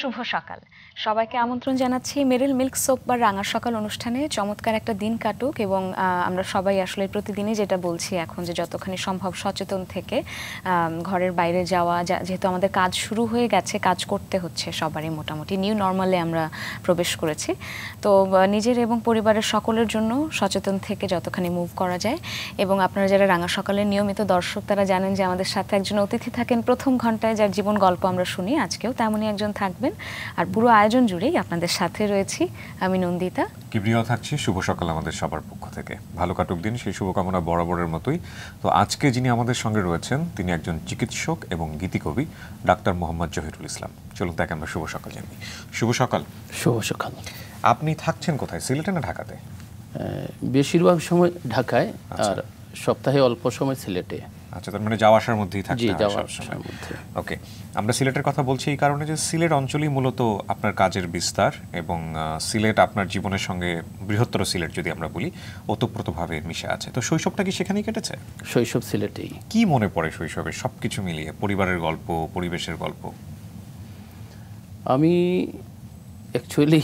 শুভ সকাল সবাইকে আমন্ত্রণ জানাচ্ছি মেরিল মিল্ক সোপ বা রাঙা সকাল অনুষ্ঠানে চমৎকার একটা দিন কাটুক এবং আমরা সবাই আসলে প্রতিদিনই যেটা বলছি এখন যে যতখানি সম্ভব সচেতন থেকে ঘরের বাইরে যাওয়া যেহেতু আমাদের কাজ শুরু হয়ে গেছে কাজ করতে হচ্ছে সবারই মোটামুটি নিউ নর্মালে আমরা প্রবেশ করেছি তো নিজের এবং পরিবারের সকলের জন্য সচেতন থেকে যতখানি মুভ করা যায় এবং আপনারা যারা রাঙা সকালের নিয়মিত দর্শক তারা জানেন যে আমাদের সাথে একজন অতিথি থাকেন প্রথম ঘন্টায় যার জীবন গল্প আমরা শুনি আজকেও তেমনই একজন থাকবে থাকবেন আর পুরো আয়োজন জুড়েই আপনাদের সাথে রয়েছি আমি নন্দিতা কিবরিয়াও থাকছি শুভ সকাল আমাদের সবার পক্ষ থেকে ভালো কাটুক দিন সেই শুভকামনা বরাবরের মতোই তো আজকে যিনি আমাদের সঙ্গে রয়েছেন তিনি একজন চিকিৎসক এবং গীতিকবি ডাক্তার মোহাম্মদ জহিরুল ইসলাম চলুন তাকে আমরা শুভ সকাল জানি শুভ সকাল শুভ সকাল আপনি থাকছেন কোথায় সিলেটে না ঢাকাতে বেশিরভাগ সময় ঢাকায় আচ্ছা। আর সপ্তাহে অল্প সময় সিলেটে আচ্ছা তার মানে যাওয়া আসার মধ্যেই থাকতে হয় যাওয়া আসার মধ্যে ওকে আমরা সিলেটের কথা বলছি এই কারণে যে সিলেট অঞ্চলই মূলত আপনার কাজের বিস্তার এবং সিলেট আপনার জীবনের সঙ্গে বৃহত্তর সিলেট যদি আমরা বলি ওতপ্রোতভাবে মিশে আছে তো শৈশবটা কি সেখানেই কেটেছে শৈশব সিলেটেই কি মনে পড়ে শৈশবে সব কিছু মিলিয়ে পরিবারের গল্প পরিবেশের গল্প আমি অ্যাকচুয়ালি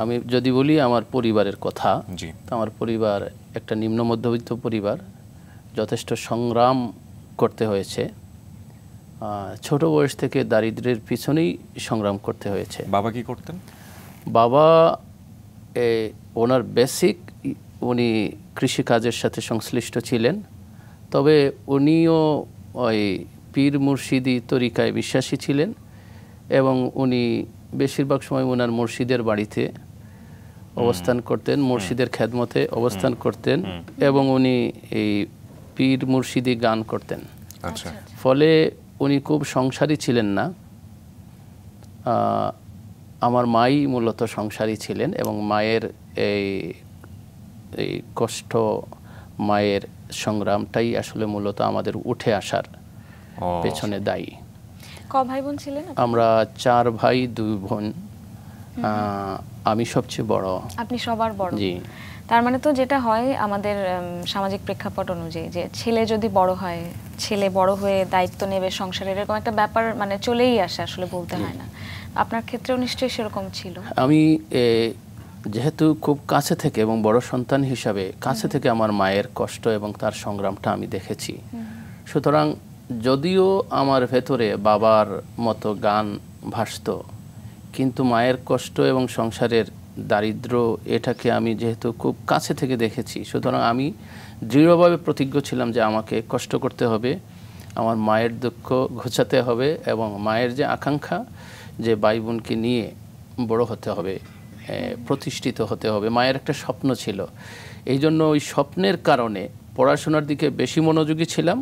আমি যদি বলি আমার পরিবারের কথা জি আমার পরিবার একটা নিম্ন মধ্যবিত্ত পরিবার যথেষ্ট সংগ্রাম করতে হয়েছে ছোট বয়স থেকে দারিদ্রের পিছনেই সংগ্রাম করতে হয়েছে বাবা কি করতেন বাবা এ ওনার বেসিক উনি কৃষিকাজের সাথে সংশ্লিষ্ট ছিলেন তবে উনিও ওই পীর মুর্শিদি তরিকায় বিশ্বাসী ছিলেন এবং উনি বেশিরভাগ সময় ওনার মুর্শিদের বাড়িতে অবস্থান করতেন মুর্শিদের খ্যাদমতে অবস্থান করতেন এবং উনি এই পীর মুর্শিদি গান করতেন আচ্ছা ফলে উনি খুব সংসারী ছিলেন না আমার মাই মূলত সংসারী ছিলেন এবং মায়ের এই এই কষ্ট মায়ের সংগ্রামটাই আসলে মূলত আমাদের উঠে আসার পেছনে দায়ী ক ভাই বোন ছিলেন আমরা চার ভাই দুই বোন আমি সবচেয়ে বড় আপনি সবার বড় জি তার মানে তো যেটা হয় আমাদের সামাজিক প্রেক্ষাপট অনুযায়ী যে ছেলে যদি বড় হয় ছেলে বড় হয়ে দায়িত্ব নেবে সংসারের এরকম একটা ব্যাপার মানে চলেই আসে আসলে বলতে হয় না আপনার ক্ষেত্রেও নিশ্চয়ই সেরকম ছিল আমি যেহেতু খুব কাছে থেকে এবং বড় সন্তান হিসাবে কাছে থেকে আমার মায়ের কষ্ট এবং তার সংগ্রামটা আমি দেখেছি সুতরাং যদিও আমার ভেতরে বাবার মতো গান ভাসত কিন্তু মায়ের কষ্ট এবং সংসারের দারিদ্র এটাকে আমি যেহেতু খুব কাছে থেকে দেখেছি সুতরাং আমি দৃঢ়ভাবে প্রতিজ্ঞ ছিলাম যে আমাকে কষ্ট করতে হবে আমার মায়ের দুঃখ ঘোচাতে হবে এবং মায়ের যে আকাঙ্ক্ষা যে ভাই বোনকে নিয়ে বড় হতে হবে প্রতিষ্ঠিত হতে হবে মায়ের একটা স্বপ্ন ছিল এই জন্য ওই স্বপ্নের কারণে পড়াশোনার দিকে বেশি মনোযোগী ছিলাম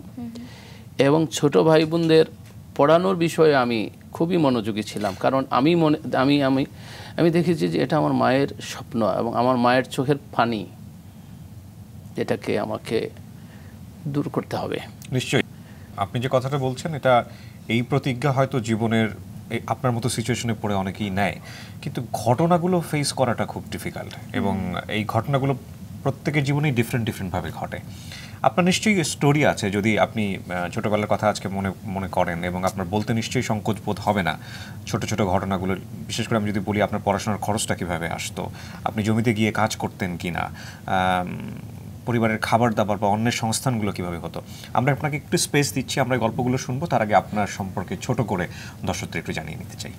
এবং ছোট ভাই বোনদের পড়ানোর বিষয়ে আমি খুবই মনোযোগী ছিলাম কারণ আমি মনে আমি আমি আমি দেখেছি যে এটা আমার মায়ের স্বপ্ন এবং আমার মায়ের চোখের পানি এটাকে আমাকে দূর করতে হবে নিশ্চয়ই আপনি যে কথাটা বলছেন এটা এই প্রতিজ্ঞা হয়তো জীবনের আপনার মতো সিচুয়েশনে পড়ে অনেকেই নেয় কিন্তু ঘটনাগুলো ফেস করাটা খুব ডিফিকাল্ট এবং এই ঘটনাগুলো প্রত্যেকের জীবনেই ডিফারেন্ট ডিফারেন্টভাবে ঘটে আপনার নিশ্চয়ই স্টোরি আছে যদি আপনি ছোটোবেলার কথা আজকে মনে মনে করেন এবং আপনার বলতে নিশ্চয়ই সংকোচ বোধ হবে না ছোট ছোট ঘটনাগুলো বিশেষ করে আমি যদি বলি আপনার পড়াশোনার খরচটা কীভাবে আসতো আপনি জমিতে গিয়ে কাজ করতেন কি না পরিবারের খাবার দাবার বা অন্যের সংস্থানগুলো কীভাবে হতো আমরা আপনাকে একটু স্পেস দিচ্ছি আমরা গল্পগুলো শুনবো তার আগে আপনার সম্পর্কে ছোট করে দর্শকদের একটু জানিয়ে নিতে চাই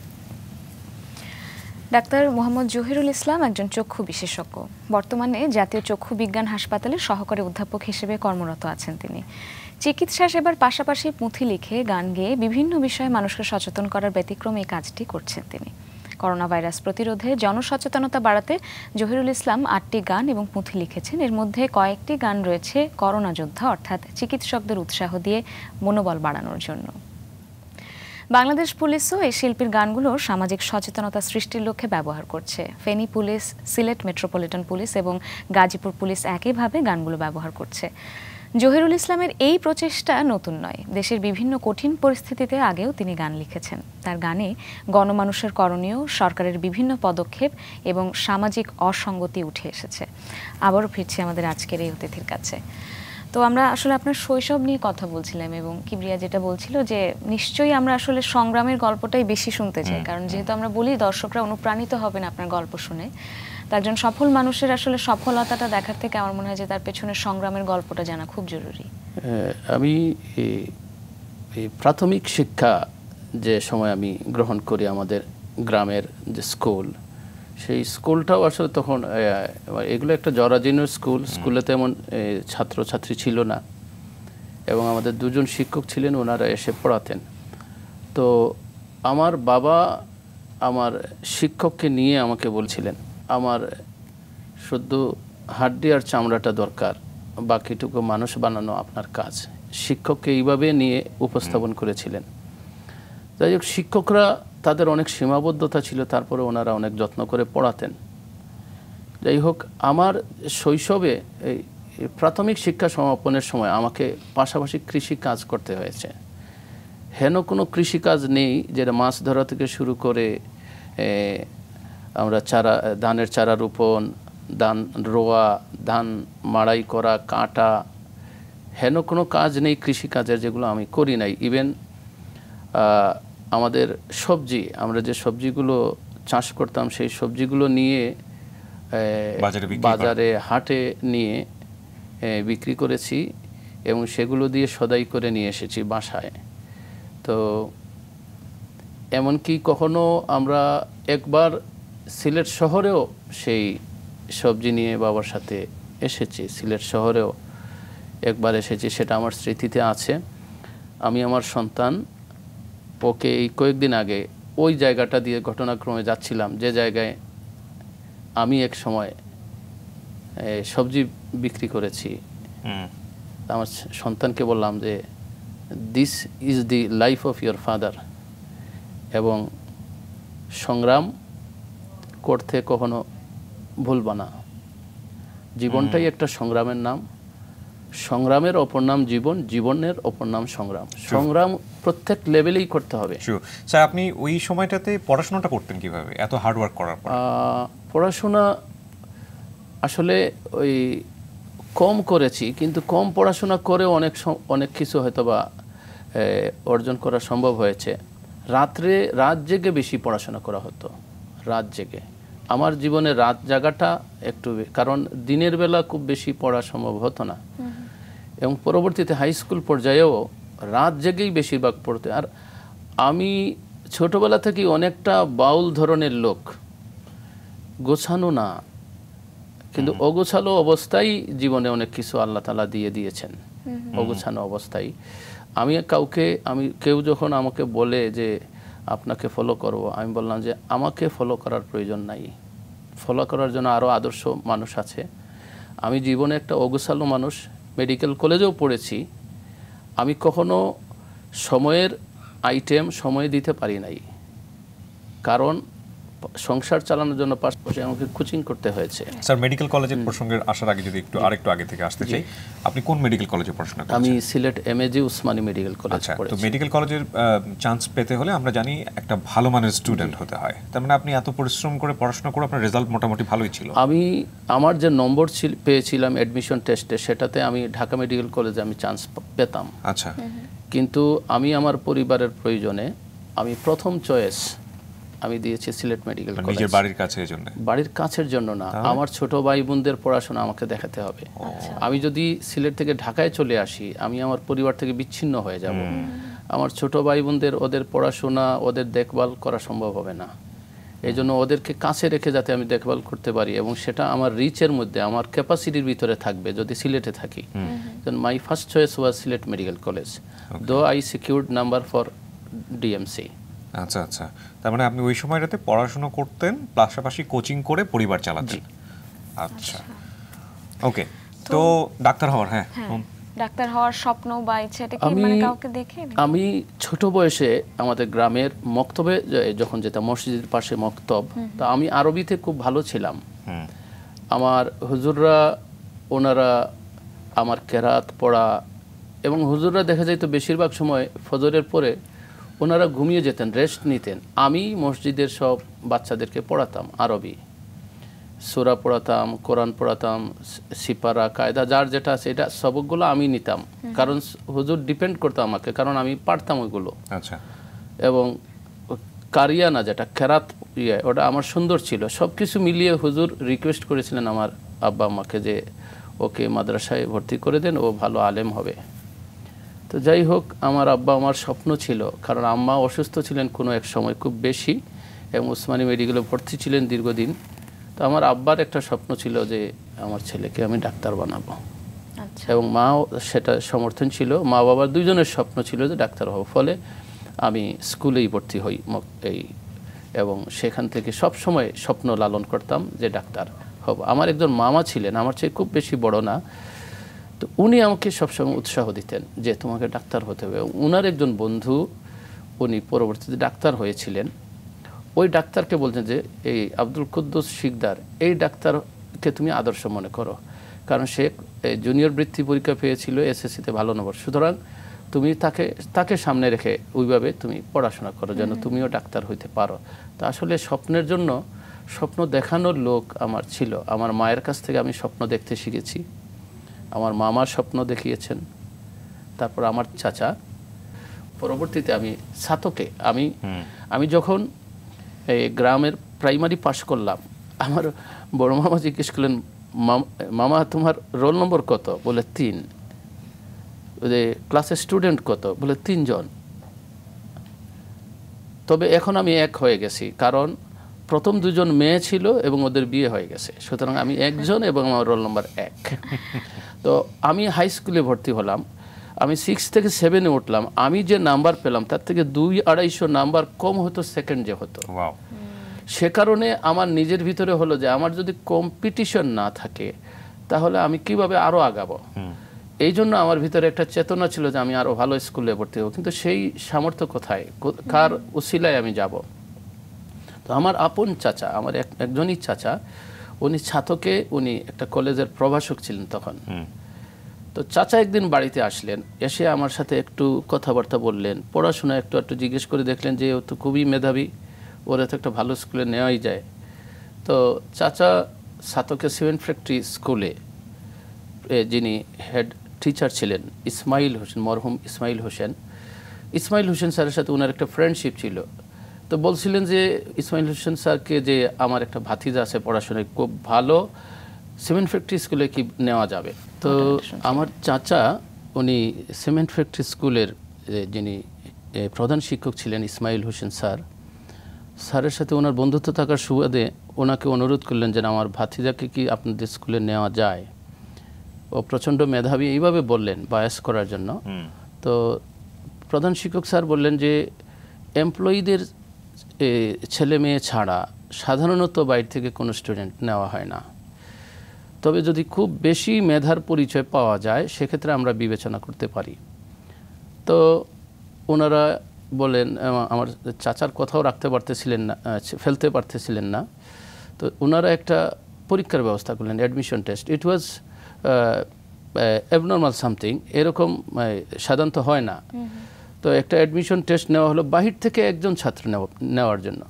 ডাক্তার মোহাম্মদ জহিরুল ইসলাম একজন চক্ষু বিশেষজ্ঞ বর্তমানে জাতীয় চক্ষু বিজ্ঞান হাসপাতালে সহকারী অধ্যাপক হিসেবে কর্মরত আছেন তিনি চিকিৎসা সেবার পাশাপাশি পুঁথি লিখে গান গেয়ে বিভিন্ন বিষয়ে মানুষকে সচেতন করার ব্যতিক্রম এই কাজটি করছেন তিনি করোনা ভাইরাস প্রতিরোধে জনসচেতনতা বাড়াতে জহিরুল ইসলাম আটটি গান এবং পুঁথি লিখেছেন এর মধ্যে কয়েকটি গান রয়েছে করোনা যোদ্ধা অর্থাৎ চিকিৎসকদের উৎসাহ দিয়ে মনোবল বাড়ানোর জন্য বাংলাদেশ পুলিশও এই শিল্পীর গানগুলো সামাজিক সচেতনতা সৃষ্টির লক্ষ্যে ব্যবহার করছে Feni police Sylhet metropolitan police এবং গাজীপুর পুলিশ একইভাবে গানগুলো ব্যবহার করছে জহিরুল ইসলামের এই প্রচেষ্টা নতুন নয় দেশের বিভিন্ন কঠিন পরিস্থিতিতে আগেও তিনি গান লিখেছেন তার গানে গণমানুষের করণীয় সরকারের বিভিন্ন পদক্ষেপ এবং সামাজিক অসঙ্গতি উঠে এসেছে আবারও ফিরছি আমাদের আজকের এই অতিথির কাছে তো আমরা আসলে আপনার শৈশব নিয়ে কথা বলছিলাম এবং কিবরিয়া যেটা বলছিল যে নিশ্চয়ই আমরা আসলে সংগ্রামের গল্পটাই বেশি শুনতে চাই কারণ যেহেতু আমরা বলি দর্শকরা অনুপ্রাণিত হবেন আপনার গল্প শুনে তো একজন সফল মানুষের আসলে সফলতাটা দেখার থেকে আমার মনে হয় যে তার পেছনে সংগ্রামের গল্পটা জানা খুব জরুরি আমি প্রাথমিক শিক্ষা যে সময় আমি গ্রহণ করি আমাদের গ্রামের যে স্কুল সেই স্কুলটাও আসলে তখন এগুলো একটা জরাজীর্ণ স্কুল স্কুলে তেমন ছাত্রছাত্রী ছিল না এবং আমাদের দুজন শিক্ষক ছিলেন ওনারা এসে পড়াতেন তো আমার বাবা আমার শিক্ষককে নিয়ে আমাকে বলছিলেন আমার শুধু হাড্ডি আর চামড়াটা দরকার বাকিটুকু মানুষ বানানো আপনার কাজ শিক্ষককে এইভাবে নিয়ে উপস্থাপন করেছিলেন যাই হোক শিক্ষকরা তাদের অনেক সীমাবদ্ধতা ছিল তারপরে ওনারা অনেক যত্ন করে পড়াতেন যাই হোক আমার শৈশবে এই প্রাথমিক শিক্ষা সমাপনের সময় আমাকে পাশাপাশি কৃষি কাজ করতে হয়েছে হেন কোনো কৃষিকাজ নেই যেটা মাছ ধরা থেকে শুরু করে আমরা চারা ধানের চারা রোপণ ধান রোয়া ধান মাড়াই করা কাটা হেন কোনো কাজ নেই কৃষিকাজের যেগুলো আমি করি নাই ইভেন আমাদের সবজি আমরা যে সবজিগুলো চাষ করতাম সেই সবজিগুলো নিয়ে বাজারে হাটে নিয়ে বিক্রি করেছি এবং সেগুলো দিয়ে সদাই করে নিয়ে এসেছি বাসায় তো এমনকি কখনো আমরা একবার সিলেট শহরেও সেই সবজি নিয়ে বাবার সাথে এসেছি সিলেট শহরেও একবার এসেছি সেটা আমার স্মৃতিতে আছে আমি আমার সন্তান পক্ষে এই কয়েকদিন আগে ওই জায়গাটা দিয়ে ঘটনাক্রমে যাচ্ছিলাম যে জায়গায় আমি এক সময় সবজি বিক্রি করেছি আমার সন্তানকে বললাম যে this is the life of your father এবং সংগ্রাম করতে কখনো ভুলব না জীবনটাই একটা সংগ্রামের নাম সংগ্রামের অপর নাম জীবন জীবনের অপর নাম সংগ্রাম সংগ্রাম প্রত্যেক লেভেলেই করতে হবে স্যার আপনি ওই সময়টাতে পড়াশোনাটা করতেন কিভাবে এত হার্ডওয়ার্ক করার পড়াশোনা আসলে ওই কম করেছি কিন্তু কম পড়াশোনা করে অনেক অনেক কিছু হয়তো বা অর্জন করা সম্ভব হয়েছে রাত্রে রাত জেগে বেশি পড়াশোনা করা হতো রাত জেগে আমার জীবনে রাত জাগাটা একটু কারণ দিনের বেলা খুব বেশি পড়া সম্ভব হতো না এবং পরবর্তীতে হাই স্কুল পর্যায়েও রাত জেগেই বেশিরভাগ পড়তে আর আমি ছোটবেলা থেকেই অনেকটা বাউল ধরনের লোক গোছানো না কিন্তু অগোছালো অবস্থায় জীবনে অনেক কিছু আল্লাহ তালা দিয়ে দিয়েছেন অগোছানো অবস্থায় আমি কাউকে আমি কেউ যখন আমাকে বলে যে আপনাকে ফলো করব আমি বললাম যে আমাকে ফলো করার প্রয়োজন নাই ফলো করার জন্য আরও আদর্শ মানুষ আছে আমি জীবনে একটা অগোছালো মানুষ মেডিকেল কলেজেও পড়েছি আমি কখনো সময়ের আইটেম সময় দিতে পারি নাই কারণ সংসার চালানোর জন্য পাশাপাশি আমাকে কোচিং করতে হয়েছে স্যার মেডিকেল কলেজের প্রসঙ্গের আসার আগে যদি একটু আরেকটু আগে থেকে আসতে চাই আপনি কোন মেডিকেল কলেজে পড়াশোনা করেছেন আমি Sylhet MAG Osmani medical college আচ্ছা তো মেডিকেল কলেজের চান্স পেতে হলে আমরা জানি একটা ভালো মানের স্টুডেন্ট হতে হয় তার মানে আপনি এত পরিশ্রম করে পড়াশোনা করে আপনার রেজাল্ট মোটামুটি ভালোই ছিল আমি আমার যে নম্বর পেয়েছিলাম অ্যাডমিশন টেস্টে সেটাতে আমি ঢাকা মেডিকেল কলেজে আমি চান্স পেতাম আচ্ছা কিন্তু আমি আমার পরিবারের প্রয়োজনে আমি প্রথম চয়েস আমি দিয়েছি সিলেট মেডিকেল মানে কলেজ বাড়ির কাছে জন্য বাড়ির কাছের জন্য না আমার ছোট ভাই বোনদের পড়াশোনা আমাকে দেখাতে হবে আচ্ছা। আমি যদি সিলেট থেকে ঢাকায় চলে আসি আমি আমার পরিবার থেকে বিচ্ছিন্ন হয়ে যাব আমার ছোট ভাই বোনদের ওদের পড়াশোনা ওদের দেখভাল করা সম্ভব হবে না এই জন্য ওদেরকে কাছে রেখে যাতে আমি দেখভাল করতে পারি এবং সেটা আমার রিচের মধ্যে আমার ক্যাপাসিটির ভিতরে থাকবে যদি সিলেটে থাকি my first choice was Sylhet medical college though I secured number for DMC আচ্ছা আচ্ছা তার মানে আপনি ওই সময়টাতে পড়াশোনা করতেন পাশাপাশি কোচিং করে পরিবার চালাতেন আচ্ছা ওকে আচ্ছা। তো ডাক্তার হওয়ার হ্যাঁ, হ্যাঁ ডাক্তার হওয়ার স্বপ্ন বা ইচ্ছেটা কি মানে কাউকে দেখে আমি ছোট বয়সে আমাদের গ্রামের মক্তবে যখন যেতাম মসজিদের পাশে মক্তব তা আমি আরবিতে খুব ভালো ছিলাম আমার হুজুররা ওনারা আমার কেরাত পড়া এবং হুজুররা দেখা যায় তো বেশিরভাগ সময় ফজরের পরে ওনারা ঘুমিয়ে যেতেন রেস্ট নিতেন আমি মসজিদের সব বাচ্চাদেরকে পড়াতাম আরবি সোরা পড়াতাম কোরআন পড়াতাম সিপারা কায়দা যার যেটা আছে এটা সবকগুলো আমি নিতাম কারণ হুজুর ডিপেন্ড করতো আমাকে কারণ আমি পারতাম ওইগুলো আচ্ছা এবং কারিয়ানা যেটা খেরাত ইয়ে ওটা আমার সুন্দর ছিল সব কিছু মিলিয়ে হুজুর রিকোয়েস্ট করেছিলেন আমার আব্বা আমাকে যে ওকে মাদ্রাসায় ভর্তি করে দেন ও ভালো আলেম হবে তো যাই হোক আমার আব্বা আমার স্বপ্ন ছিল কারণ আম্মা অসুস্থ ছিলেন কোনো এক সময় খুব বেশি এবং ওসমানী মেডিকেলে ভর্তি ছিলেন দীর্ঘদিন তো আমার আব্বার একটা স্বপ্ন ছিল যে আমার ছেলেকে আমি ডাক্তার বানাবো আচ্ছা। এবং মাও সেটা সমর্থন ছিল মা বাবার দুজনের স্বপ্ন ছিল যে ডাক্তার হব ফলে আমি স্কুলেই ভর্তি হই এই এবং সেখান থেকে সব সময় স্বপ্ন লালন করতাম যে ডাক্তার হব আমার একজন মামা ছিলেন আমার চেয়ে খুব বেশি বড় না তো উনি আমাকে সবসময় উৎসাহ দিতেন যে তোমাকে ডাক্তার হতে হবে উনার একজন বন্ধু উনি পরবর্তীতে ডাক্তার হয়েছিলেন ওই ডাক্তারকে বলছেন যে এই আব্দুল কুদ্দুস শিকদার এই ডাক্তারকে তুমি আদর্শ মনে করো কারণ সে জুনিয়র বৃত্তি পরীক্ষা পেয়েছিল এসএসসিতে ভালো নম্বর সুতরাং তুমি তাকে তাকে সামনে রেখে ওইভাবে তুমি পড়াশোনা করো যেন তুমিও ডাক্তার হইতে পারো তা আসলে স্বপ্নের জন্য স্বপ্ন দেখানোর লোক আমার ছিল আমার মায়ের কাছ থেকে আমি স্বপ্ন দেখতে শিখেছি আমার মামার স্বপ্ন দেখিয়েছেন তারপর আমার চাচা পরবর্তীতে আমি সাতকে আমি আমি যখন এই গ্রামের প্রাইমারি পাশ করলাম আমার বড় মামা জিজ্ঞেস করলেন মামা তোমার রোল নম্বর কত বলে তিন ক্লাসের স্টুডেন্ট কত বলে তিনজন তবে এখন আমি এক হয়ে গেছি কারণ প্রথম দুজন মেয়ে ছিল এবং ওদের বিয়ে হয়ে গেছে সুতরাং আমি একজন এবং আমার রোল নম্বর এক তো আমি হাই স্কুলে ভর্তি হলাম আমি সিক্স থেকে সেভেনে উঠলাম আমি যে নাম্বার পেলাম তার থেকে দুই আড়াইশো নাম্বার কম হতো সেকেন্ড যে হতো সে কারণে আমার নিজের ভিতরে হলো যে আমার যদি কম্পিটিশন না থাকে তাহলে আমি কিভাবে আরও আগাবো এই জন্য আমার ভিতরে একটা চেতনা ছিল যে আমি আরও ভালো স্কুলে ভর্তি হবো কিন্তু সেই সামর্থ্য কোথায় কার উসিলায় আমি যাব তো আমার আপন চাচা আমার একজনই চাচা উনি ছাতকে উনি একটা কলেজের প্রভাষক ছিলেন তখন তো চাচা একদিন বাড়িতে আসলেন এসে আমার সাথে একটু কথাবার্তা বললেন পড়াশোনা একটু একটু জিজ্ঞেস করে দেখলেন যে ও তো খুবই মেধাবী ওরা তো একটা ভালো স্কুলে নেওয়াই যায় তো চাচা সাতকে সিমেন্ট ফ্যাক্টরি স্কুলে যিনি হেড টিচার ছিলেন ইসমাইল হোসেন মরহুম ইসমাইল হোসেন ইসমাইল হোসেন স্যারের সাথে ওনার একটা ফ্রেন্ডশিপ ছিল তো বলছিলেন যে ইসমাইল হোসেন স্যারকে যে আমার একটা ভাতিজা আছে পড়াশোনায় খুব ভালো সিমেন্ট ফ্যাক্টরি স্কুলে কি নেওয়া যাবে তো আমার চাচা উনি সিমেন্ট ফ্যাক্টরি স্কুলের যিনি প্রধান শিক্ষক ছিলেন ইসমাইল হোসেন স্যার স্যারের সাথে ওনার বন্ধুত্ব থাকার সুবাদে ওনাকে অনুরোধ করলেন যে আমার ভাতিজাকে কি আপনাদের স্কুলে নেওয়া যায় ও প্রচণ্ড মেধাবী এইভাবে বললেন বায়াস করার জন্য তো প্রধান শিক্ষক স্যার বললেন যে এমপ্লয়ীদের ছেলে মেয়ে ছাড়া সাধারণত বাইরে থেকে কোনো স্টুডেন্ট নেওয়া হয় না তবে যদি খুব বেশি মেধার পরিচয় পাওয়া যায় সেক্ষেত্রে আমরা বিবেচনা করতে পারি তো ওনারা বলেন আমার চাচার কথাও রাখতে পারতেছিলেন না ফেলতে পারতেছিলেন না তো ওনারা একটা পরীক্ষার ব্যবস্থা করলেন admission test it was abnormal something এরকম সাধারণত হয় না তো একটা অ্যাডমিশন টেস্ট নেওয়া হলো বাহির থেকে একজন ছাত্র নেওয়া নেওয়ার জন্য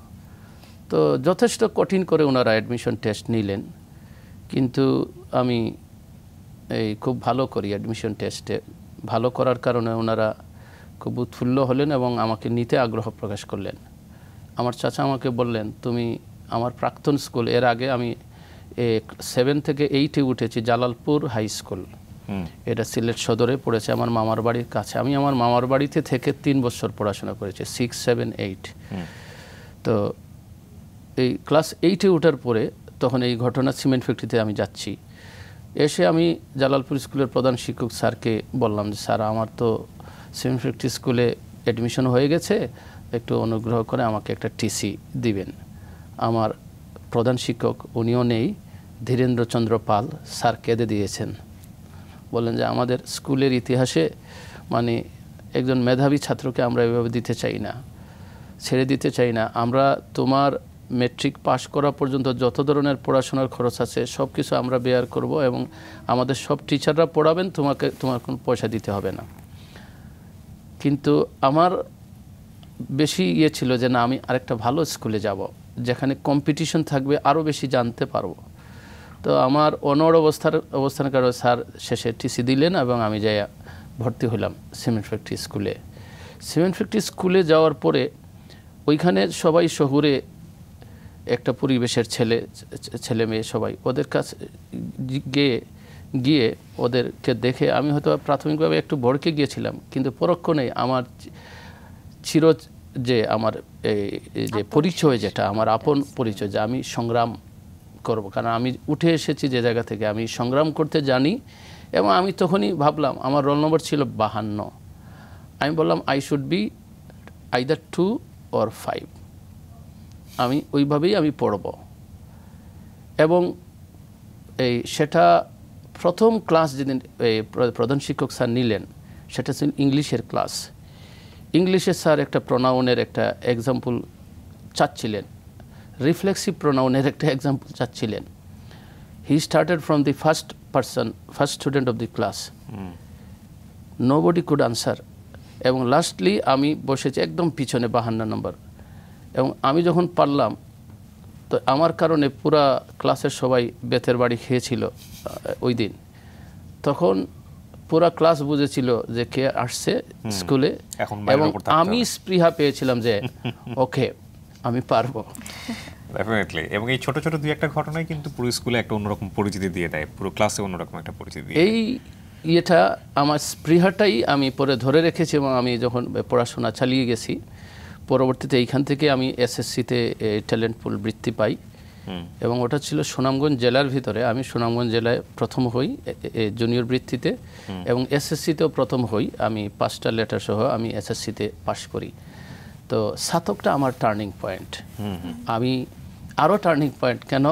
তো যথেষ্ট কঠিন করে ওনারা অ্যাডমিশন টেস্ট নিলেন কিন্তু আমি এই খুব ভালো করি অ্যাডমিশন টেস্টে ভালো করার কারণে ওনারা খুব উৎফুল্ল হলেন এবং আমাকে নিতে আগ্রহ প্রকাশ করলেন আমার চাচা আমাকে বললেন তুমি আমার প্রাক্তন স্কুল এর আগে আমি সেভেন থেকে এইটে উঠেছি জালালপুর হাই স্কুল এটা সিলেট সদরে পড়েছে আমার মামার বাড়ির কাছে আমি আমার মামার বাড়িতে থেকে তিন বছর পড়াশোনা করেছি সিক্স সেভেন এইট তো এই ক্লাস এইটে ওঠার পরে তখন এই ঘটনা সিমেন্ট ফ্যাক্টরিতে আমি যাচ্ছি এসে আমি জালালপুর স্কুলের প্রধান শিক্ষক স্যারকে বললাম যে স্যার আমার তো সিমেন্ট ফ্যাক্টরি স্কুলে অ্যাডমিশন হয়ে গেছে একটু অনুগ্রহ করে আমাকে একটা টিসি দিবেন আমার প্রধান শিক্ষক উনিও নেই ধীরেন্দ্রচন্দ্র পাল স্যার কেঁদে দিয়েছেন বললেন যে আমাদের স্কুলের ইতিহাসে মানে একজন মেধাবী ছাত্রকে আমরা এভাবে দিতে চাই না ছেড়ে দিতে চাই না আমরা তোমার মেট্রিক পাশ করা পর্যন্ত যত ধরনের পড়াশোনার খরচ আছে সব কিছু আমরা বেয়ার করব এবং আমাদের সব টিচাররা পড়াবেন তোমাকে তোমার কোনো পয়সা দিতে হবে না কিন্তু আমার বেশি ইয়ে ছিল যে না আমি আরেকটা ভালো স্কুলে যাব যেখানে কম্পিটিশন থাকবে আরও বেশি জানতে পারবো তো আমার অনর অবস্থার অবস্থান কারণে স্যার শেষে টিসি দিলেন এবং আমি যাই ভর্তি হলাম সিমেন্ট ফ্যাক্টরি স্কুলে সিমেন্ট ফ্যাক্টরি স্কুলে যাওয়ার পরে ওইখানে সবাই শহুরে একটা পরিবেশের ছেলে ছেলে মেয়ে সবাই ওদের কাছে গিয়ে গিয়ে ওদেরকে দেখে আমি হয়তো প্রাথমিকভাবে একটু ভড়কে গিয়েছিলাম কিন্তু পরক্ষণে আমার চির যে আমার এই যে পরিচয় যেটা আমার আপন আচ্ছা। পরিচয় যে আমি সংগ্রাম করব কারণ আমি উঠে এসেছি যে জায়গা থেকে আমি সংগ্রাম করতে জানি এবং আমি তখনই ভাবলাম আমার রোল নম্বর ছিল বাহান্ন আমি বললাম I should be either two or five আমি ওইভাবেই আমি পড়ব এবং এই সেটা প্রথম ক্লাস যেদিন প্রধান শিক্ষক স্যার নিলেন সেটা ছিল ইংলিশের ক্লাস ইংলিশের স্যার একটা প্রনাউনের একটা এক্সাম্পল চাচ্ছিলেন রিফ্লেক্সিভ প্রোনাউনের একটা এক্সাম্পল চাচ্ছিলেন he started from the first person first student of the class nobody could answer এবং লাস্টলি আমি বসেছি একদম পিছনে বাহান্ন নম্বর এবং আমি যখন পারলাম তো আমার কারণে পুরা ক্লাসের সবাই বেতের বাড়ি খেয়েছিল ওই দিন তখন পুরা ক্লাস বুঝেছিল যে কে আসছে স্কুলে এবং আমি স্পৃহা পেয়েছিলাম যে ওকে আমি পারবো ডেফিনেটলি এবং এই ছোট ছোট দুই একটা ঘটনাই কিন্তু পুরো স্কুলে একটা অন্যরকম পরিচিতি দিয়ে দেয় পুরো ক্লাসে অন্যরকম একটা পরিচিতি এই ইয়েটা আমার স্পৃহাটাই আমি পরে ধরে রেখেছি এবং আমি যখন পড়াশোনা চালিয়ে গেছি পরবর্তীতে এইখান থেকে আমি এসএসসিতে ট্যালেন্ট পুল বৃত্তি পাই এবং ওটা ছিল সুনামগঞ্জ জেলার ভিতরে আমি সুনামগঞ্জ জেলায় প্রথম হই জুনিয়র বৃত্তিতে এবং এসএসসিতেও প্রথম হই আমি পাঁচটা লেটার সহ আমি এসএসসিতে পাশ করি তো সাতকটা আমার টার্নিং পয়েন্ট আমি আরও টার্নিং পয়েন্ট কেন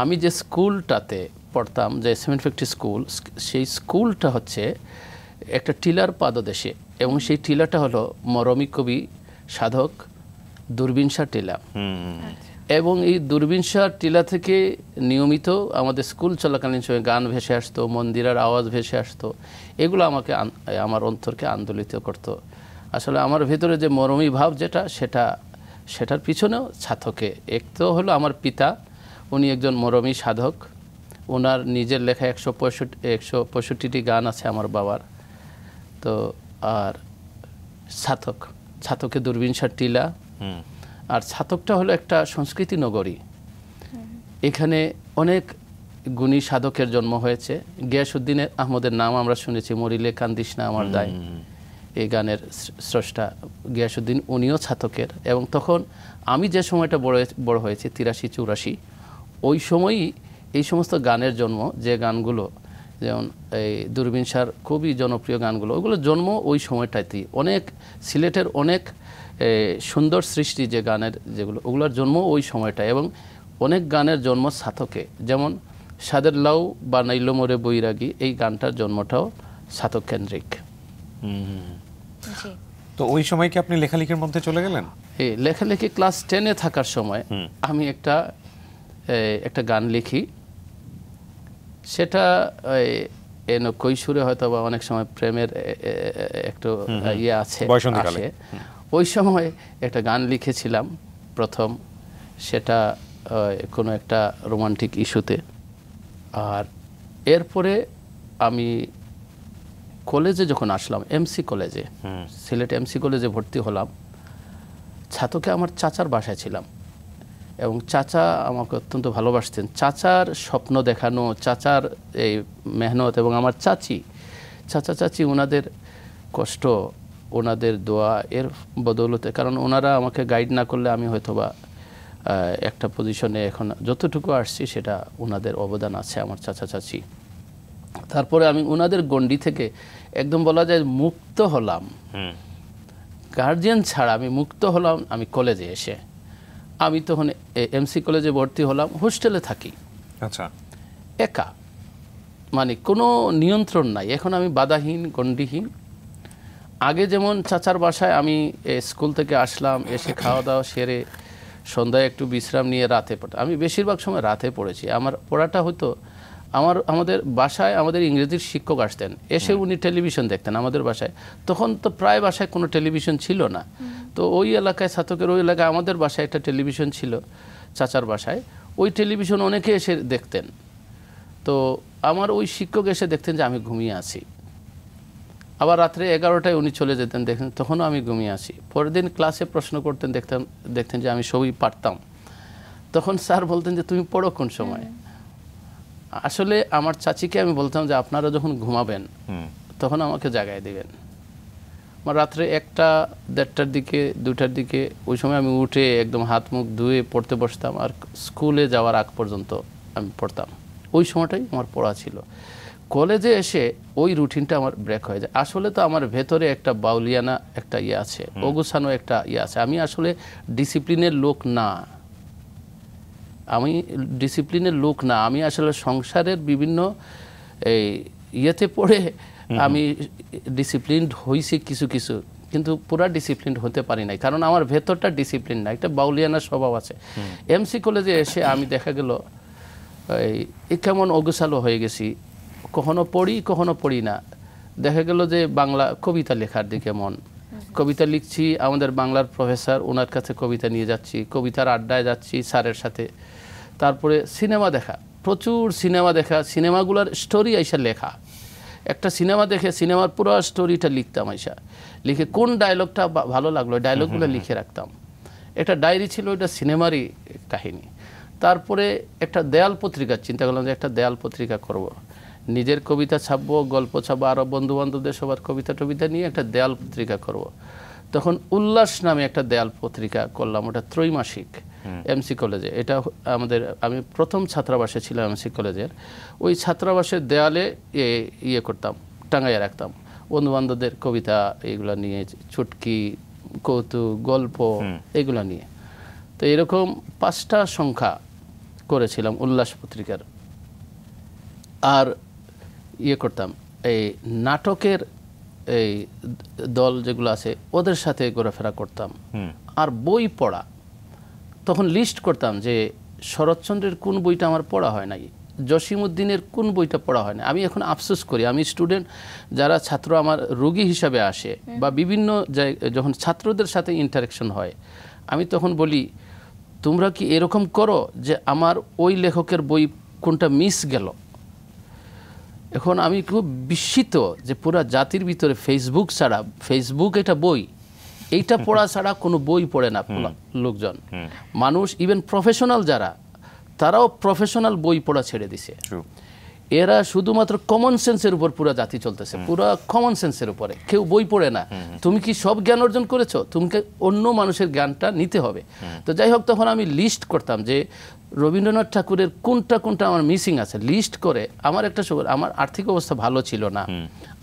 আমি যে স্কুলটাতে পড়তাম যে সিমেন্ট ফ্যাক্টরি স্কুল সেই স্কুলটা হচ্ছে একটা টিলার পাদদেশে এবং সেই টিলাটা হলো মরমী কবি সাধক দূরবিনসা টিলা আচ্ছা। এবং এই দূরবিনসা টিলা থেকে নিয়মিত আমাদের স্কুল চলাকালীন সময় গান ভেসে আসতো মন্দিরের আওয়াজ ভেসে আসতো এগুলো আমাকে আমার অন্তরকে আন্দোলিত করতো আসলে আমার ভেতরে যে মরমী ভাব যেটা সেটা সেটার পিছনেও ছাতকে এক তো হলো আমার পিতা উনি একজন মরমী সাধক ওনার নিজের লেখা একশো পঁয়ষট্টি একশো পঁয়ষট্টিটি গান আছে আমার বাবার তো আর ছাতক ছাতকে দূরবীনসার টিলা আর ছাতকটা হলো একটা সংস্কৃতি নগরী এখানে অনেক গুণী সাধকের জন্ম হয়েছে গিয়াসুদ্দিনের আহমদের নাম আমরা শুনেছি মরিলে কান্দিস না আমার দায় এই গানের স্রষ্টা গিয়াসুদ্দিন উনিও ছাতকের এবং তখন আমি যে সময়টা বড় বড় হয়েছি তিরাশি চুরাশি ওই সময়ই এই সমস্ত গানের জন্ম যে গানগুলো যেমন এই দূরবীন সার খুবই জনপ্রিয় গানগুলো ওগুলো জন্ম ওই সময়টাতেই অনেক সিলেটের অনেক সুন্দর সৃষ্টি যে গানের যেগুলো ওগুলোর জন্ম ওই সময়টা এবং অনেক গানের জন্ম সাথকে যেমন সাদের লাউ বা নাইলমরে বৈরাগী এই গানটার জন্মটাও সাতক কেন্দ্রিক তো ওই সময় কি আপনি লেখালেখির মধ্যে চলে গেলেন লেখালেখি ক্লাস টেনে থাকার সময় আমি একটা একটা গান লিখি সেটা এন কৈশোরে হয়তো বা অনেক সময় প্রেমের একটু ইয়ে আছে আসে ওই সময় একটা গান লিখেছিলাম প্রথম সেটা কোনো একটা রোমান্টিক ইস্যুতে আর এরপরে আমি কলেজে যখন আসলাম এমসি কলেজে সিলেট এমসি কলেজে ভর্তি হলাম ছাতকে আমার চাচার বাসায় ছিলাম এবং চাচা আমাকে অত্যন্ত ভালোবাসতেন চাচার স্বপ্ন দেখানো চাচার এই মেহনত এবং আমার চাচি চাচা চাচি ওনাদের কষ্ট ওনাদের দোয়া এর বদৌলতে কারণ ওনারা আমাকে গাইড না করলে আমি হয়তোবা একটা পজিশনে এখন যতটুকু আসছি সেটা ওনাদের অবদান আছে আমার চাচা চাচি তারপরে আমি ওনাদের গণ্ডি থেকে একদম বলা যায় মুক্ত হলাম গার্জিয়ান ছাড়া আমি মুক্ত হলাম আমি কলেজে এসে আমি তখন এমসি কলেজে ভর্তি হলাম হোস্টেলে থাকি আচ্ছা একা মানে কোনো নিয়ন্ত্রণ নাই এখন আমি বাধাহীন গণ্ডিহীন আগে যেমন চাচার বাসায় আমি স্কুল থেকে আসলাম এসে খাওয়া দাওয়া সেরে সন্ধ্যায় একটু বিশ্রাম নিয়ে রাতে পড়ে আমি বেশিরভাগ সময় রাতে পড়েছি আমার পড়াটা হয়তো আমার আমাদের বাসায় আমাদের ইংরেজির শিক্ষক আসতেন এসে উনি টেলিভিশন দেখতেন আমাদের বাসায় তখন তো প্রায় বাসায় কোনো টেলিভিশন ছিল না তো ওই এলাকায় ছাতকের ওই এলাকায় আমাদের বাসায় একটা টেলিভিশন ছিল চাচার বাসায় ওই টেলিভিশন অনেকে এসে দেখতেন তো আমার ওই শিক্ষক এসে দেখতেন যে আমি ঘুমিয়ে আছি আবার রাত্রে এগারোটায় উনি চলে যেতেন দেখতেন তখনও আমি ঘুমিয়ে আসি পরের দিন ক্লাসে প্রশ্ন করতেন দেখতাম দেখতেন যে আমি সবই পারতাম তখন স্যার বলতেন যে তুমি পড়ো কোন সময় হ্যাঁ। আসলে আমার চাচিকে আমি বলতাম যে আপনারা যখন ঘুমাবেন তখন আমাকে জাগায় দেবেন আমার রাত্রে একটা দেড়টার দিকে দুটার দিকে ওই সময় আমি উঠে একদম হাত মুখ ধুয়ে পড়তে বসতাম আর স্কুলে যাওয়ার আগ পর্যন্ত আমি পড়তাম ওই সময়টাই আমার পড়া ছিল কলেজে এসে ওই রুটিনটা আমার ব্রেক হয়ে যায় আসলে তো আমার ভেতরে একটা বাউলিয়ানা একটা ইয়ে আছে অগুছানো একটা ইয়ে আছে আমি আসলে ডিসিপ্লিনের লোক না আমি ডিসিপ্লিনের লোক না আমি আসলে সংসারের বিভিন্ন এই ইয়েতে পড়ে আমি ডিসিপ্লিনড হয়েছি কিছু কিছু কিন্তু পুরা ডিসিপ্লিন হতে পারি নাই কারণ আমার ভেতরটা ডিসিপ্লিন না একটা বাউলিয়ানার স্বভাব আছে এমসি কলেজে এসে আমি দেখা গেল এই কেমন অগুসালো হয়ে গেছি কখনো পড়ি কখনো পড়ি না দেখা গেল যে বাংলা কবিতা লেখার দিকে মন কবিতা লিখছি আমাদের বাংলার প্রফেসর ওনার কাছে কবিতা নিয়ে যাচ্ছি কবিতার আড্ডায় যাচ্ছি স্যারের সাথে তারপরে সিনেমা দেখা প্রচুর সিনেমা দেখা সিনেমাগুলোর স্টোরি আইসা লেখা একটা সিনেমা দেখে সিনেমার পুরো স্টোরিটা লিখতাম আইসা লিখে কোন ডায়লগটা ভালো লাগলো ডায়লগগুলো লিখে রাখতাম একটা ডায়েরি ছিল ওইটা সিনেমারই কাহিনী তারপরে একটা দেয়াল পত্রিকা চিন্তা করলাম যে একটা দেয়াল পত্রিকা করব। নিজের কবিতা ছাপবো গল্প ছাপবো আরও বন্ধুবান্ধবদের সবার কবিতা টবিতা নিয়ে একটা দেয়াল পত্রিকা করব। তখন উল্লাস নামে একটা দেয়াল পত্রিকা করলাম ওটা ত্রৈমাসিক এমসি কলেজে এটা আমাদের আমি প্রথম ছাত্রাবাসে ছিলাম এমসি কলেজের ওই ছাত্রাবাসের দেয়ালে ইয়ে করতাম টাঙ্গাইয়া রাখতাম বন্ধুবান্ধবদের কবিতা এগুলো নিয়ে চুটকি কৌতুক গল্প এগুলো নিয়ে তো এরকম পাঁচটা সংখ্যা করেছিলাম উল্লাস পত্রিকার আর ইয়ে করতাম এই নাটকের এই দল যেগুলো আছে ওদের সাথে ঘোরাফেরা করতাম আর বই পড়া তখন লিস্ট করতাম যে শরৎচন্দ্রের কোন বইটা আমার পড়া হয় নাই জসিমুদ্দিনের কোন বইটা পড়া হয় না আমি এখন আফসোস করি আমি স্টুডেন্ট যারা ছাত্র আমার রোগী হিসাবে আসে বা বিভিন্ন যখন ছাত্রদের সাথে ইন্টারাকশন হয় আমি তখন বলি তোমরা কি এরকম করো যে আমার ওই লেখকের বই কোনটা মিস গেল এখন আমি খুব বিস্মিত যে পুরো জাতির ভিতরে ফেসবুক ছাড়া ফেসবুক এটা বই এইটা পড়া ছাড়া কোনো বই পড়ে না লোকজন মানুষ ইভেন প্রফেশনাল যারা তারাও প্রফেশনাল বই পড়া ছেড়ে দিছে এরা শুধুমাত্র কমন সেন্সের উপর পুরো জাতি চলতেছে পুরো কমন সেন্সের উপরে কেউ বই পড়ে না তুমি কি সব জ্ঞান অর্জন করেছো তোমাকে অন্য মানুষের জ্ঞানটা নিতে হবে তো যাই হোক তখন আমি লিস্ট করতাম যে রবীন্দ্রনাথ ঠাকুরের কোনটা কোনটা আমার মিসিং আছে লিস্ট করে আমার একটা সময় আমার আর্থিক অবস্থা ভালো ছিল না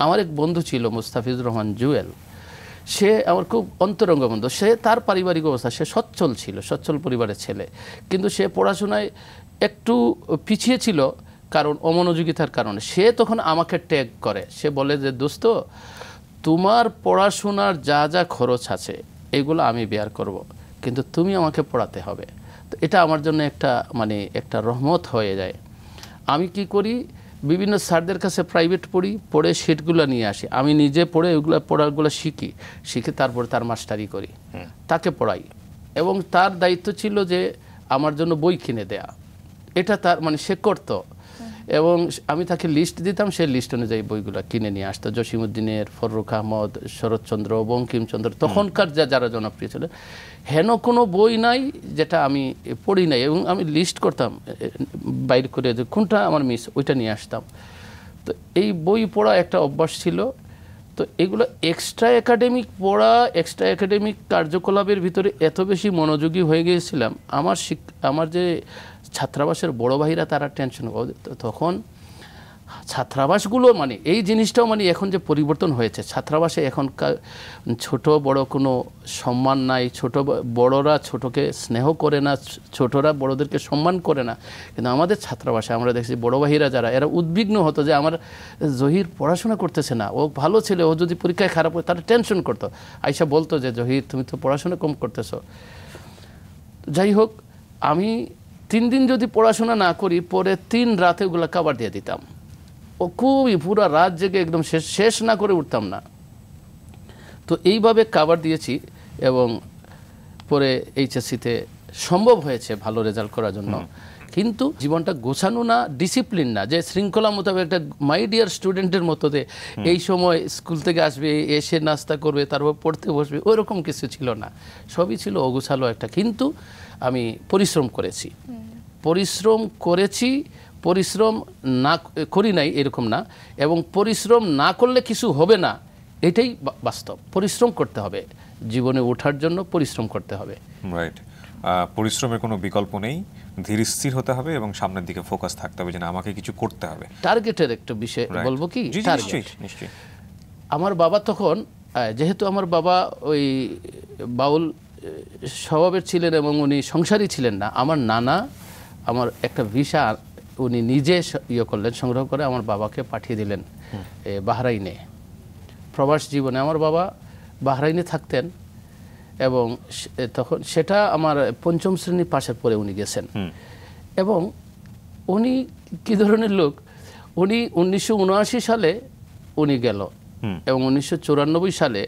আমার এক বন্ধু ছিল মুস্তাফিজুর রহমান জুয়েল সে আমার খুব অন্তরঙ্গ বন্ধু সে তার পারিবারিক অবস্থা সে সচ্ছল ছিল সচ্ছল পরিবারের ছেলে কিন্তু সে পড়াশোনায় একটু পিছিয়ে ছিল কারণ অমনোযোগিতার কারণে সে তখন আমাকে ট্যাগ করে সে বলে যে দোস্ত তোমার পড়াশোনার যা যা খরচ আছে এগুলো আমি বেয়ার করব। কিন্তু তুমি আমাকে পড়াতে হবে এটা আমার জন্য একটা মানে একটা রহমত হয়ে যায় আমি কি করি বিভিন্ন স্যারদের কাছে প্রাইভেট পড়ি পড়ে সেটগুলো নিয়ে আসি আমি নিজে পড়ে ওইগুলো পড়াগুলো শিখি শিখে তারপরে তার মাস্টারি করি তাকে পড়াই এবং তার দায়িত্ব ছিল যে আমার জন্য বই কিনে দেয়া এটা তার মানে সে করতো এবং আমি তাকে লিস্ট দিতাম সে লিস্ট অনুযায়ী বইগুলো কিনে নিয়ে আসতো জসিমুদ্দিনের ফররুখ আহমদ শরৎচন্দ্র বঙ্কিমচন্দ্র তখনকার যা যারা জনপ্রিয় ছিল হেন কোনো বই নাই যেটা আমি পড়ি নাই এবং আমি লিস্ট করতাম বাইর করে যে কোনটা আমার মিস ওইটা নিয়ে আসতাম তো এই বই পড়া একটা অভ্যাস ছিল তো এগুলো এক্সট্রা একাডেমিক পড়া এক্সট্রা একাডেমিক কার্যকলাপের ভিতরে এত বেশি মনোযোগী হয়ে গিয়েছিলাম আমার আমার যে ছাত্রাবাসের বড় ভাইরা তারা টেনশন তখন ছাত্রাবাসগুলো মানে এই জিনিসটাও মানে এখন যে পরিবর্তন হয়েছে ছাত্রাবাসে এখনকার ছোট বড় কোনো সম্মান নাই ছোট বড়রা ছোটকে স্নেহ করে না ছোটরা বড়দেরকে সম্মান করে না কিন্তু আমাদের ছাত্রাবাসে আমরা দেখছি বড় ভাইরা যারা এরা উদ্বিগ্ন হতো যে আমার জহির পড়াশোনা করতেছে না ও ভালো ছেলে ও যদি পরীক্ষায় খারাপ হয় তারা টেনশন করতো আইসা বলতো যে জহির তুমি তো পড়াশোনা কম করতেছো যাই হোক আমি তিন দিন যদি পড়াশোনা না করি পরে তিন রাতে ওগুলো কাবার দিয়ে দিতাম ও খুবই পুরা রাত জেগে একদম শেষ শেষ না করে উঠতাম না তো এইভাবে কাবার দিয়েছি এবং পরে এইচএসসিতে সম্ভব হয়েছে ভালো রেজাল্ট করার জন্য কিন্তু জীবনটা গোছানো না ডিসিপ্লিন না যে শৃঙ্খলা মোতাবেক একটা মাই ডিয়ার স্টুডেন্টের মতো মতোতে এই সময় স্কুল থেকে আসবে এসে নাস্তা করবে তারপর পড়তে বসবে ওই রকম কিছু ছিল না সবই ছিল অগুছালো একটা কিন্তু আমি পরিশ্রম করেছি পরিশ্রম করেছি পরিশ্রম না করি নাই এরকম না এবং পরিশ্রম না করলে কিছু হবে না এটাই বাস্তব পরিশ্রম করতে হবে জীবনে ওঠার জন্য পরিশ্রম করতে হবে রাইট পরিশ্রমের কোনো বিকল্প নেই ধীর স্থির হতে হবে এবং সামনের দিকে ফোকাস থাকতে হবে যেন আমাকে কিছু করতে হবে টার্গেটের একটা বিষয় বলবো কি আমার বাবা তখন যেহেতু আমার বাবা ওই বাউল স্বভাবের ছিলেন এবং উনি সংসারী ছিলেন না আমার নানা আমার একটা ভিসা উনি নিজে ইয়ে করলেন সংগ্রহ করে আমার বাবাকে পাঠিয়ে দিলেন বাহরাইনে প্রবাস জীবনে আমার বাবা বাহরাইনে থাকতেন এবং তখন সেটা আমার পঞ্চম শ্রেণীর পাশের পরে উনি গেছেন এবং উনি কি ধরনের লোক উনি উনিশশো সালে উনি গেল এবং উনিশশো সালে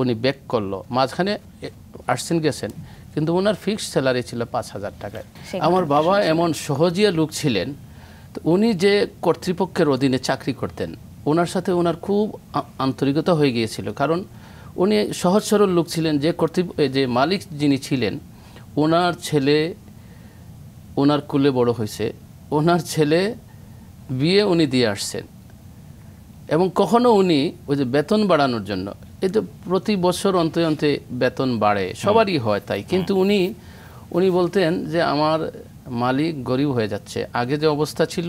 উনি ব্যাক করলো মাঝখানে আসছেন গেছেন কিন্তু ওনার ফিক্সড স্যালারি ছিল পাঁচ হাজার টাকায় আমার বাবা এমন সহজিয়া লোক ছিলেন তো উনি যে কর্তৃপক্ষের অধীনে চাকরি করতেন ওনার সাথে ওনার খুব আন্তরিকতা হয়ে গিয়েছিল কারণ উনি সহজ সরল লোক ছিলেন যে কর্তৃপ যে মালিক যিনি ছিলেন ওনার ছেলে ওনার কুলে বড় হয়েছে ওনার ছেলে বিয়ে উনি দিয়ে আসছেন এবং কখনো উনি ওই যে বেতন বাড়ানোর জন্য এতে প্রতি বছর অন্তে অন্তে বেতন বাড়ে সবারই হয় তাই কিন্তু উনি উনি বলতেন যে আমার মালিক গরিব হয়ে যাচ্ছে আগে যে অবস্থা ছিল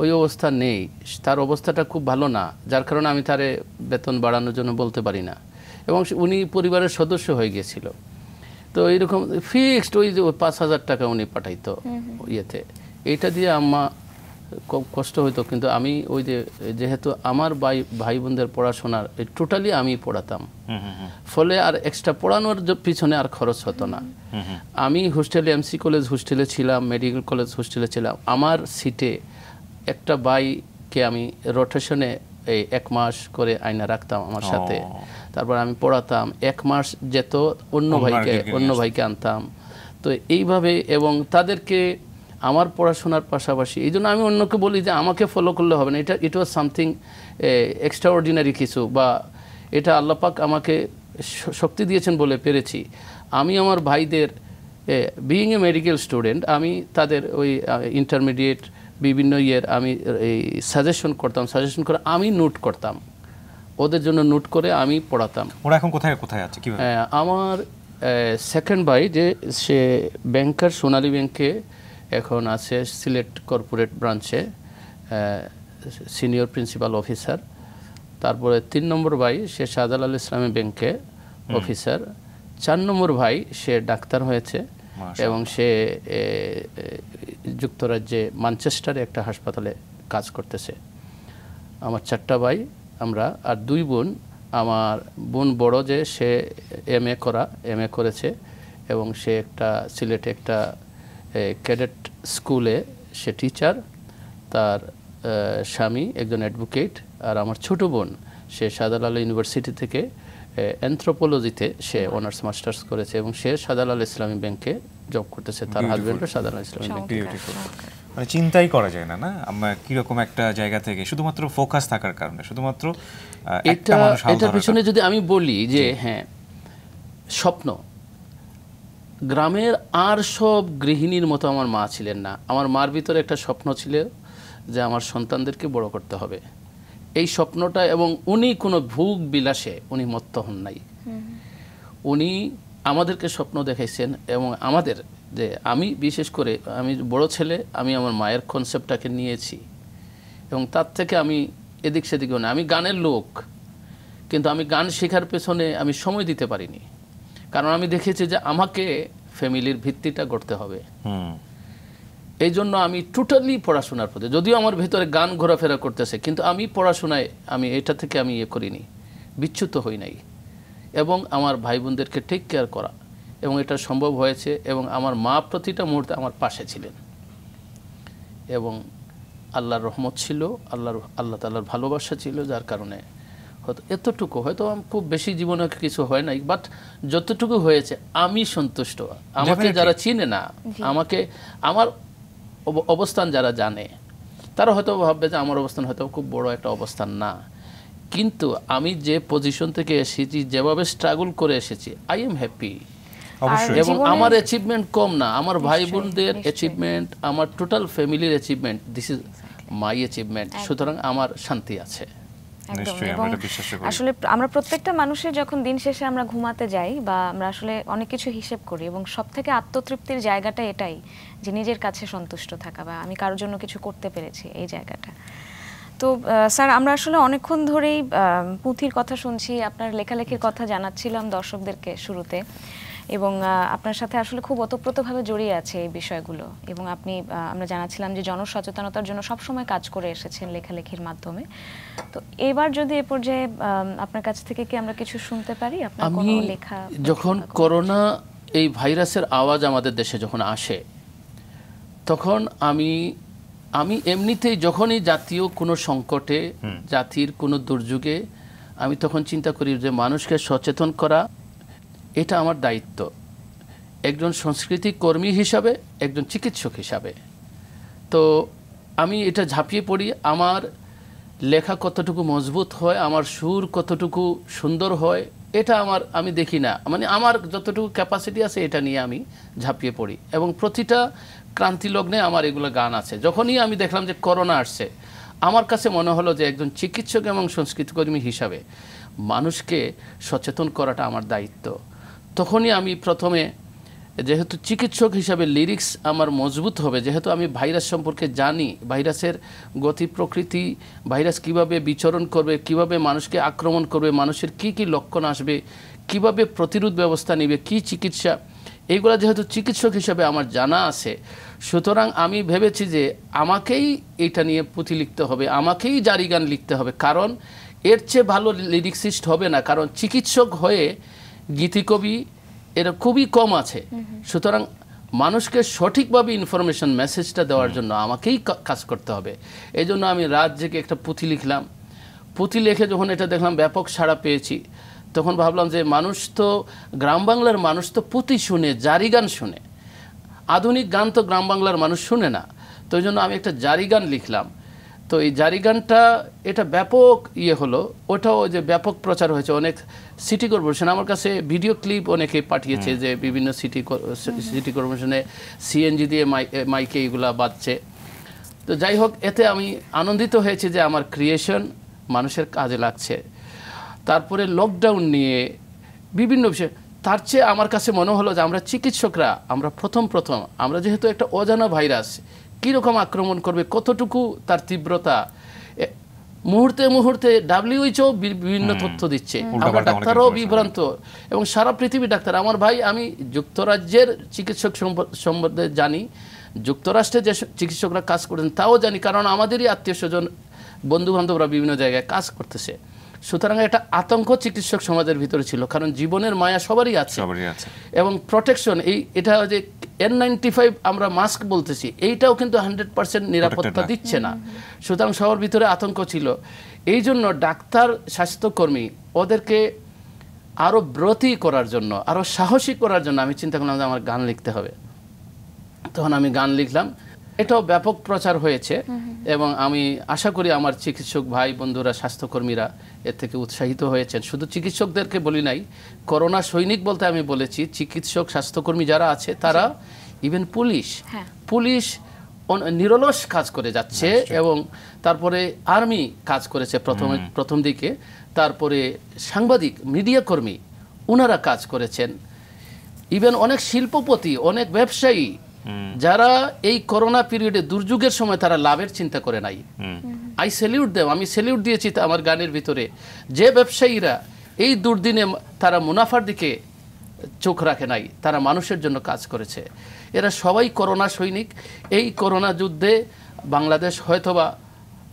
ওই অবস্থা নেই তার অবস্থাটা খুব ভালো না যার কারণে আমি তারে বেতন বাড়ানোর জন্য বলতে পারি না এবং উনি পরিবারের সদস্য হয়ে গিয়েছিল তো এইরকম ফিক্সড ওই যে পাঁচ হাজার টাকা উনি পাঠাইতো ইয়েতে এইটা দিয়ে আম্মা কষ্ট হইতো কিন্তু আমি ওই যে যেহেতু আমার ভাই ভাই বোনদের পড়াশোনার টোটালি আমি পড়াতাম ফলে আর এক্সট্রা পড়ানোর পিছনে আর খরচ হতো না আমি হোস্টেলে এমসি কলেজ হোস্টেলে ছিলাম মেডিকেল কলেজ হোস্টেলে ছিলাম আমার সিটে একটা বাইকে আমি রোটেশনে এই এক মাস করে আয়না রাখতাম আমার সাথে তারপর আমি পড়াতাম এক মাস যেত অন্য ভাইকে অন্য ভাইকে আনতাম তো এইভাবে এবং তাদেরকে আমার পড়াশোনার পাশাপাশি এই জন্য আমি অন্যকে বলি যে আমাকে ফলো করলে হবে না এটা ইট ওয়াজ সামথিং এক্সট্রা কিছু বা এটা আল্লাপাক আমাকে শক্তি দিয়েছেন বলে পেরেছি আমি আমার ভাইদের বিইং এ মেডিকেল স্টুডেন্ট আমি তাদের ওই ইন্টারমিডিয়েট বিভিন্ন ইয়ের আমি এই সাজেশন করতাম সাজেশন করে আমি নোট করতাম ওদের জন্য নোট করে আমি পড়াতাম ওরা এখন কোথায় কোথায় আছে আমার সেকেন্ড ভাই যে সে ব্যাংকার সোনালী ব্যাংকে এখন আছে সিলেট কর্পোরেট ব্রাঞ্চে সিনিয়র প্রিন্সিপাল অফিসার তারপরে তিন নম্বর ভাই সে শাহজালাল ইসলামী ব্যাংকে অফিসার চার নম্বর ভাই সে ডাক্তার হয়েছে এবং সে যুক্তরাজ্যে মানচেস্টারে একটা হাসপাতালে কাজ করতেছে আমার চারটা ভাই আমরা আর দুই বোন আমার বোন বড় যে সে এম এ করা এম এ করেছে এবং সে একটা সিলেটে একটা ক্যাডেট স্কুলে সে টিচার তার স্বামী একজন অ্যাডভোকেট আর আমার ছোট বোন সে সাদালাল ইউনিভার্সিটি থেকে অ্যান্থ্রোপোলজিতে সে অনার্স মাস্টার্স করেছে এবং সে সাদালাল ইসলামী ব্যাংকে জব করতেছে তার হাজব্যান্ডও সাদালাল ইসলামী ব্যাংকে মানে চিন্তাই করা যায় না না আমরা কিরকম একটা জায়গা থেকে শুধুমাত্র ফোকাস থাকার কারণে শুধুমাত্র এটা এটার পিছনে যদি আমি বলি যে হ্যাঁ স্বপ্ন গ্রামের আর সব গৃহিণীর মতো আমার মা ছিলেন না আমার মার ভিতরে একটা স্বপ্ন ছিল যে আমার সন্তানদেরকে বড় করতে হবে এই স্বপ্নটা এবং উনি কোনো ভোগ বিলাসে উনি মত্ত হন নাই উনি আমাদেরকে স্বপ্ন দেখাইছেন এবং আমাদের যে আমি বিশেষ করে আমি বড় ছেলে আমি আমার মায়ের কনসেপ্টটাকে নিয়েছি এবং তার থেকে আমি এদিক সেদিকে না আমি গানের লোক কিন্তু আমি গান শেখার পেছনে আমি সময় দিতে পারিনি কারণ আমি দেখেছি যে আমাকে ফ্যামিলির ভিত্তিটা গড়তে হবে এই জন্য আমি টোটালি পড়াশোনার প্রতি যদিও আমার ভেতরে গান ঘোরাফেরা করতেছে কিন্তু আমি পড়াশোনায় আমি এটা থেকে আমি ইয়ে করিনি বিচ্যুত হই নাই এবং আমার ভাই বোনদেরকে টেক কেয়ার করা এবং এটা সম্ভব হয়েছে এবং আমার মা প্রতিটা মুহূর্তে আমার পাশে ছিলেন এবং আল্লাহর রহমত ছিল আল্লাহর আল্লাহ তালার ভালোবাসা ছিল যার কারণে হয়তো এতটুকু হয়তো খুব বেশি জীবনে কিছু হয় নাই বাট যতটুকু হয়েছে আমি সন্তুষ্ট আমাকে যারা চিনে না আমাকে আমার অবস্থান যারা জানে তারা হয়তো ভাববে যে আমার অবস্থান হয়তো খুব বড় একটা অবস্থান না কিন্তু আমি যে পজিশন থেকে এসেছি যেভাবে স্ট্রাগল করে এসেছি আই এম হ্যাপি এবং আমার অ্যাচিভমেন্ট কম না আমার ভাই বোনদের অ্যাচিভমেন্ট আমার টোটাল ফ্যামিলির achievement this is my achievement সুতরাং আমার শান্তি আছে আসলে আমরা প্রত্যেকটা মানুষের যখন দিন শেষে আমরা ঘুমাতে যাই বা আমরা আসলে অনেক কিছু হিসেব করি এবং সব থেকে আত্মতৃপ্তির জায়গাটা এটাই যে নিজের কাছে সন্তুষ্ট থাকা বা আমি কারোর জন্য কিছু করতে পেরেছি এই জায়গাটা তো স্যার আমরা আসলে অনেকক্ষণ ধরেই পুঁথির কথা শুনছি আপনার লেখালেখির আচ্ছা। কথা জানাচ্ছিলাম দর্শকদেরকে শুরুতে এবং আপনার সাথে আসলে খুব ওতপ্রোতভাবে জড়িয়ে আছে এই বিষয়গুলো এবং আপনি আমরা জানাচ্ছিলাম যে জনসচেতনতার জন্য সবসময় কাজ করে এসেছেন লেখালেখির মাধ্যমে তো এবার যদি এ পর্যায়ে আপনার কাছ থেকে কি আমরা কিছু শুনতে পারি আপনার কোনো লেখা যখন করোনা এই ভাইরাসের আওয়াজ আমাদের দেশে যখন আসে তখন আমি আমি এমনিতেই যখনই জাতীয় কোনো সংকটে জাতির কোনো দুর্যোগে আমি তখন চিন্তা করি যে মানুষকে সচেতন করা এটা আমার দায়িত্ব একজন সংস্কৃতি কর্মী হিসাবে একজন চিকিৎসক হিসাবে তো আমি এটা ঝাঁপিয়ে পড়ি আমার লেখা কতটুকু মজবুত হয় আমার সুর কতটুকু সুন্দর হয় এটা আমার আমি দেখি না মানে আমার যতটুকু ক্যাপাসিটি আছে এটা নিয়ে আমি ঝাঁপিয়ে পড়ি এবং প্রতিটা ক্রান্তিলগ্নে আমার এগুলো গান আছে যখনই আমি দেখলাম যে করোনা আসছে আমার কাছে মনে হলো যে একজন চিকিৎসক এবং সংস্কৃতিকর্মী হিসাবে মানুষকে সচেতন করাটা আমার দায়িত্ব তখনই আমি প্রথমে যেহেতু চিকিৎসক হিসাবে লিরিক্স আমার মজবুত হবে যেহেতু আমি ভাইরাস সম্পর্কে জানি ভাইরাসের গতি প্রকৃতি ভাইরাস কিভাবে বিচরণ করবে কিভাবে মানুষকে আক্রমণ করবে মানুষের কি কি লক্ষণ আসবে কিভাবে প্রতিরোধ ব্যবস্থা নেবে কি চিকিৎসা এইগুলো যেহেতু চিকিৎসক হিসাবে আমার জানা আছে সুতরাং আমি ভেবেছি যে আমাকেই এটা নিয়ে পুঁথি লিখতে হবে আমাকেই জারিগান লিখতে হবে কারণ এর চেয়ে ভালো লিরিক্সিস্ট হবে না কারণ চিকিৎসক হয়ে গীতিকবি এরা খুবই কম আছে সুতরাং মানুষকে সঠিকভাবে ইনফরমেশন মেসেজটা দেওয়ার জন্য আমাকেই কাজ করতে হবে এই জন্য আমি রাত জেগে একটা পুঁথি লিখলাম পুঁথি লিখে যখন এটা দেখলাম ব্যাপক সাড়া পেয়েছি তখন ভাবলাম যে মানুষ তো গ্রাম বাংলার মানুষ তো পুঁথি শুনে জারি গান শুনে আধুনিক গান তো গ্রাম বাংলার মানুষ শুনে না তো ওই জন্য আমি একটা জারি গান লিখলাম তো এই জারি গানটা এটা ব্যাপক ইয়ে হলো ওটাও যে ব্যাপক প্রচার হয়েছে অনেক সিটি কর্পোরেশন আমার কাছে ভিডিও ক্লিপ অনেকে পাঠিয়েছে যে বিভিন্ন সিটি সিটি কর্পোরেশনে সিএনজি দিয়ে মাইকে এগুলা বাজছে তো যাই হোক এতে আমি আনন্দিত হয়েছে যে আমার ক্রিয়েশন মানুষের কাজে লাগছে তারপরে লকডাউন নিয়ে বিভিন্ন বিষয় তার চেয়ে আমার কাছে মনে হলো যে আমরা চিকিৎসকরা আমরা প্রথম প্রথম আমরা যেহেতু একটা অজানা ভাইরাস কীরকম আক্রমণ করবে কতটুকু তার তীব্রতা মুহূর্তে মুহূর্তে ডাব্লিউএইচও বিভিন্ন তথ্য দিচ্ছে আমরা ডাক্তারও বিভ্রান্ত এবং সারা পৃথিবী ডাক্তার আমার ভাই আমি যুক্তরাজ্যের চিকিৎসক সম্বন্ধে জানি যুক্তরাষ্ট্রে যে চিকিৎসকরা কাজ করেন তাও জানি কারণ আমাদেরই আত্মীয় স্বজন বন্ধুবান্ধবরা বিভিন্ন জায়গায় কাজ করতেছে সুতরাং একটা আতঙ্ক চিকিৎসক সমাজের ভিতরে ছিল কারণ জীবনের মায়া সবারই আছে এবং প্রোটেকশন এই এটা যে এন নাইনটি ফাইভ আমরা মাস্ক বলতেছি এইটাও কিন্তু হান্ড্রেড পার্সেন্ট নিরাপত্তা দিচ্ছে না সুতরাং সবার ভিতরে আতঙ্ক ছিল এই জন্য ডাক্তার স্বাস্থ্যকর্মী ওদেরকে আরও ব্রতী করার জন্য আরও সাহসী করার জন্য আমি চিন্তা করলাম যে আমার গান লিখতে হবে তখন আমি গান লিখলাম এটাও ব্যাপক প্রচার হয়েছে এবং আমি আশা করি আমার চিকিৎসক ভাই বন্ধুরা স্বাস্থ্যকর্মীরা এর থেকে উৎসাহিত হয়েছেন শুধু চিকিৎসকদেরকে বলি নাই করোনা সৈনিক বলতে আমি বলেছি চিকিৎসক স্বাস্থ্যকর্মী যারা আছে তারা ইভেন পুলিশ হ্যাঁ। পুলিশ নিরলস কাজ করে যাচ্ছে এবং তারপরে আর্মি কাজ করেছে প্রথমে প্রথম দিকে তারপরে সাংবাদিক মিডিয়া কর্মী ওনারা কাজ করেছেন ইভেন অনেক শিল্পপতি অনেক ব্যবসায়ী যারা এই করোনা পিরিয়ডে দুর্যোগের সময় তারা লাভের চিন্তা করে নাই আই স্যালিউট দেব আমি স্যালিউট দিয়েছি আমার গানের ভিতরে যে ব্যবসায়ীরা এই দুর্দিনে তারা মুনাফার দিকে চোখ রাখে নাই তারা মানুষের জন্য কাজ করেছে এরা সবাই করোনা সৈনিক এই করোনা যুদ্ধে বাংলাদেশ হয়তোবা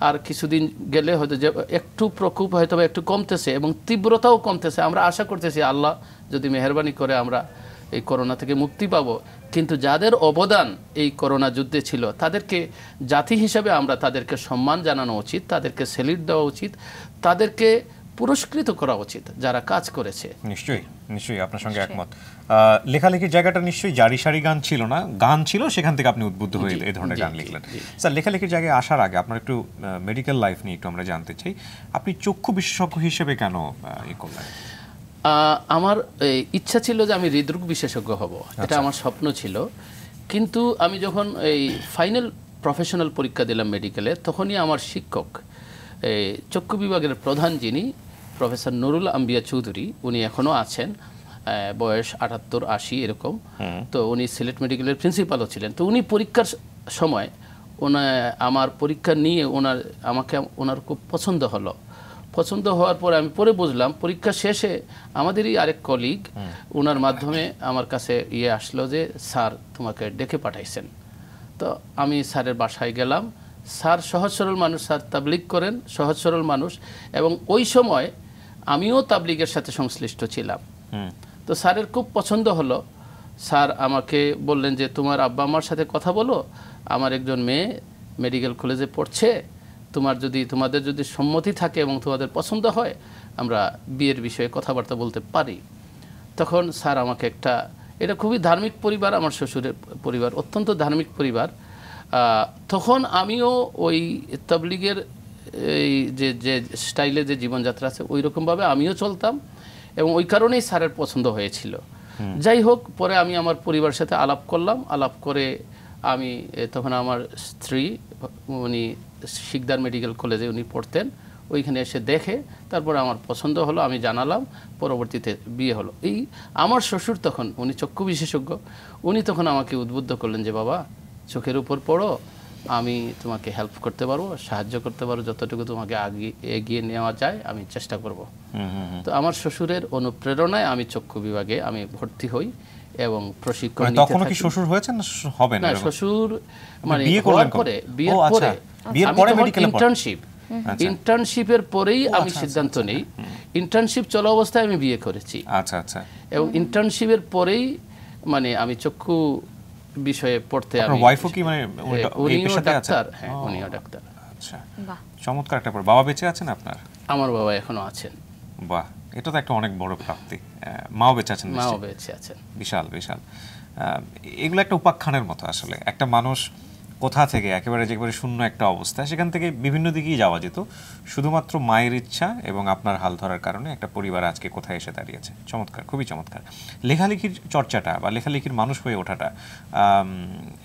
আর কিছুদিন গেলে হয়তো যে একটু প্রকোপ হয়তো একটু কমতেছে এবং তীব্রতাও কমতেছে আমরা আশা করতেছি আল্লাহ যদি মেহরবানি করে আমরা এই করোনা থেকে মুক্তি পাব কিন্তু যাদের অবদান এই করোনা যুদ্ধে ছিল তাদেরকে জাতি হিসাবে আমরা তাদেরকে সম্মান জানানো উচিত তাদেরকে সেলিট দেওয়া উচিত তাদেরকে পুরস্কৃত করা উচিত যারা কাজ করেছে নিশ্চয়ই নিশ্চয়ই আপনার সঙ্গে একমত লেখালেখির জায়গাটা নিশ্চয়ই জারি সারি গান ছিল না গান ছিল সেখান থেকে আপনি উদ্বুদ্ধ হয়ে এই ধরনের গান লিখলেন স্যার লেখালেখির জায়গায় আসার আগে আপনার একটু মেডিকেল লাইফ নিয়ে একটু আমরা জানতে চাই আপনি চক্ষু বিশেষজ্ঞ হিসেবে কেন এ করলেন আমার ইচ্ছা ছিল যে আমি হৃদরোগ বিশেষজ্ঞ হব এটা আচ্ছা। আমার স্বপ্ন ছিল কিন্তু আমি যখন এই ফাইনাল প্রফেশনাল পরীক্ষা দিলাম মেডিকেলে তখনই আমার শিক্ষক চক্ষু বিভাগের প্রধান যিনি প্রফেসর নুরুল আম্বিয়া চৌধুরী উনি এখনও আছেন বয়স আটাত্তর আশি এরকম তো উনি সিলেট মেডিকেলের প্রিন্সিপালও ছিলেন তো উনি পরীক্ষার সময় ওনা আমার পরীক্ষা নিয়ে ওনার আমাকে ওনার খুব পছন্দ হলো পছন্দ হওয়ার পরে আমি পরে বুঝলাম পরীক্ষা শেষে আমাদেরই আরেক কলিগ ওনার মাধ্যমে আমার কাছে ইয়ে আসলো যে স্যার তোমাকে ডেকে পাঠাইছেন তো আমি স্যারের বাসায় গেলাম স্যার সহজ সরল মানুষ স্যার তাবলিগ করেন সহজ সরল মানুষ এবং ওই সময় আমিও তাবলিগের সাথে সংশ্লিষ্ট ছিলাম তো স্যারের খুব পছন্দ হলো স্যার আমাকে বললেন যে তোমার আব্বা আমার সাথে কথা বলো আমার একজন মেয়ে মেডিকেল কলেজে পড়ছে তোমার যদি তোমাদের যদি সম্মতি থাকে এবং তোমাদের পছন্দ হয় আমরা বিয়ের বিষয়ে কথাবার্তা বলতে পারি তখন স্যার আমাকে একটা এটা খুবই ধার্মিক পরিবার আমার শ্বশুরের পরিবার অত্যন্ত ধার্মিক পরিবার তখন আমিও ওই তবলিগের এই যে যে স্টাইলে যে জীবনযাত্রা আছে ওই রকমভাবে আমিও চলতাম এবং ওই কারণেই স্যারের পছন্দ হয়েছিল যাই হোক পরে আমি আমার পরিবারের সাথে আলাপ করলাম আলাপ করে আমি তখন আমার স্ত্রী উনি শিকদার মেডিকেল কলেজে উনি পড়তেন ওইখানে এসে দেখে তারপর আমার পছন্দ হলো আমি জানালাম পরবর্তীতে বিয়ে হলো এই আমার শ্বশুর তখন উনি চক্ষু বিশেষজ্ঞ উনি তখন আমাকে উদ্বুদ্ধ করলেন যে বাবা চোখের উপর পড়ো আমি তোমাকে হেল্প করতে পারবো সাহায্য করতে পারবো যতটুকু তোমাকে আগিয়ে এগিয়ে নেওয়া যায় আমি চেষ্টা করব তো আমার শ্বশুরের অনুপ্রেরণায় আমি চক্ষু বিভাগে আমি ভর্তি হই এবং প্রশিক্ষণ মানে নিতে তখন কি শ্বশুর হয়েছে না হবে না শ্বশুর মানে, মানে বিয়ে করার আচ্ছা, পরে বিয়ের পরে বিয়ের পরে মেডিকেল ইন্টার্নশিপ ইন্টার্নশিপের পরেই আমি আচ্ছা, আচ্ছা, সিদ্ধান্ত নেই ইন্টার্নশিপ চলা অবস্থায় আমি বিয়ে করেছি আচ্ছা আচ্ছা এবং ইন্টার্নশিপের পরেই মানে আমি চক্ষু বিষয়ে পড়তে আমি ওয়াইফও কি মানে হ্যাঁ, উনিও ডাক্তার হ্যাঁ উনিও ডাক্তার আচ্ছা বাহ চমৎকার একটা বাবা বেঁচে আছেন আপনার আমার বাবা এখনো আছেন বাহ এটা তো একটা অনেক বড় প্রাপ্তি মাও বেঁচে আছেন মাও বেঁচে আছেন বিশাল বিশাল এগুলো একটা উপাখ্যানের মতো আসলে একটা মানুষ কোথা থেকে একেবারে যেবারে শূন্য একটা অবস্থা সেখান থেকে বিভিন্ন দিকেই যাওয়া যেত শুধুমাত্র মায়ের ইচ্ছা এবং আপনার হাল ধরার কারণে একটা পরিবার আজকে কোথায় এসে দাঁড়িয়েছে চমৎকার খুবই চমৎকার লেখালেখির চর্চাটা বা লেখালেখির মানুষ হয়ে ওঠাটা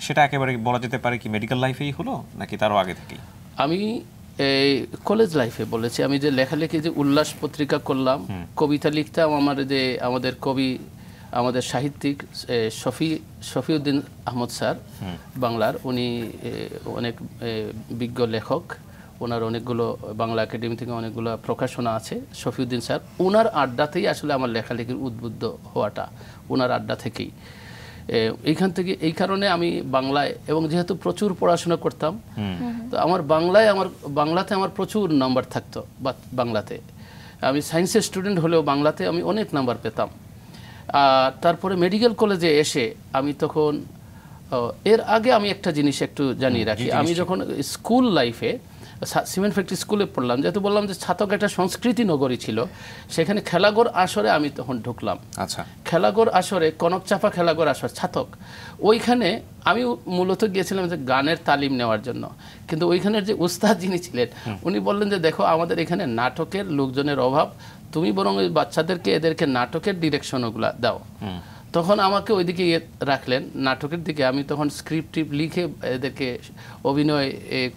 সেটা একেবারে বলা যেতে পারে কি মেডিকেল লাইফেই হলো নাকি তারও আগে থেকেই আমি এই কলেজ লাইফে বলেছি আমি যে লেখালেখি যে উল্লাস পত্রিকা করলাম কবিতা লিখতাম আমার যে আমাদের কবি আমাদের সাহিত্যিক শফি শফিউদ্দিন আহমদ স্যার বাংলার উনি অনেক বিজ্ঞ লেখক ওনার অনেকগুলো বাংলা একাডেমি থেকে অনেকগুলো প্রকাশনা আছে শফিউদ্দিন স্যার ওনার আড্ডাতেই আসলে আমার লেখালেখির উদ্বুদ্ধ হওয়াটা ওনার আড্ডা থেকেই এইখান থেকে এই কারণে আমি বাংলায় এবং যেহেতু প্রচুর পড়াশোনা করতাম তো আমার বাংলায় আমার বাংলাতে আমার প্রচুর নাম্বার থাকতো বা বাংলাতে আমি সায়েন্সের স্টুডেন্ট হলেও বাংলাতে আমি অনেক নাম্বার পেতাম আর তারপরে মেডিকেল কলেজে এসে আমি তখন এর আগে আমি একটা জিনিস একটু জানিয়ে রাখি আমি যখন স্কুল লাইফে সিমেন্ট ফ্যাক্টরি স্কুলে পড়লাম যেহেতু বললাম যে ছাতক একটা সংস্কৃতি নগরী ছিল সেখানে খেলাগর আসরে আমি তখন ঢুকলাম আচ্ছা খেলাগর আসরে কনক চাপা খেলাগর আসর ছাতক ওইখানে আমি মূলত গিয়েছিলাম যে গানের তালিম নেওয়ার জন্য কিন্তু ওইখানের যে উস্তাদ যিনি ছিলেন উনি বললেন যে দেখো আমাদের এখানে নাটকের লোকজনের অভাব তুমি বরং ওই বাচ্চাদেরকে এদেরকে নাটকের ডিরেকশনগুলো দাও তখন আমাকে ওইদিকে ইয়ে রাখলেন নাটকের দিকে আমি তখন স্ক্রিপ্ট লিখে এদেরকে অভিনয়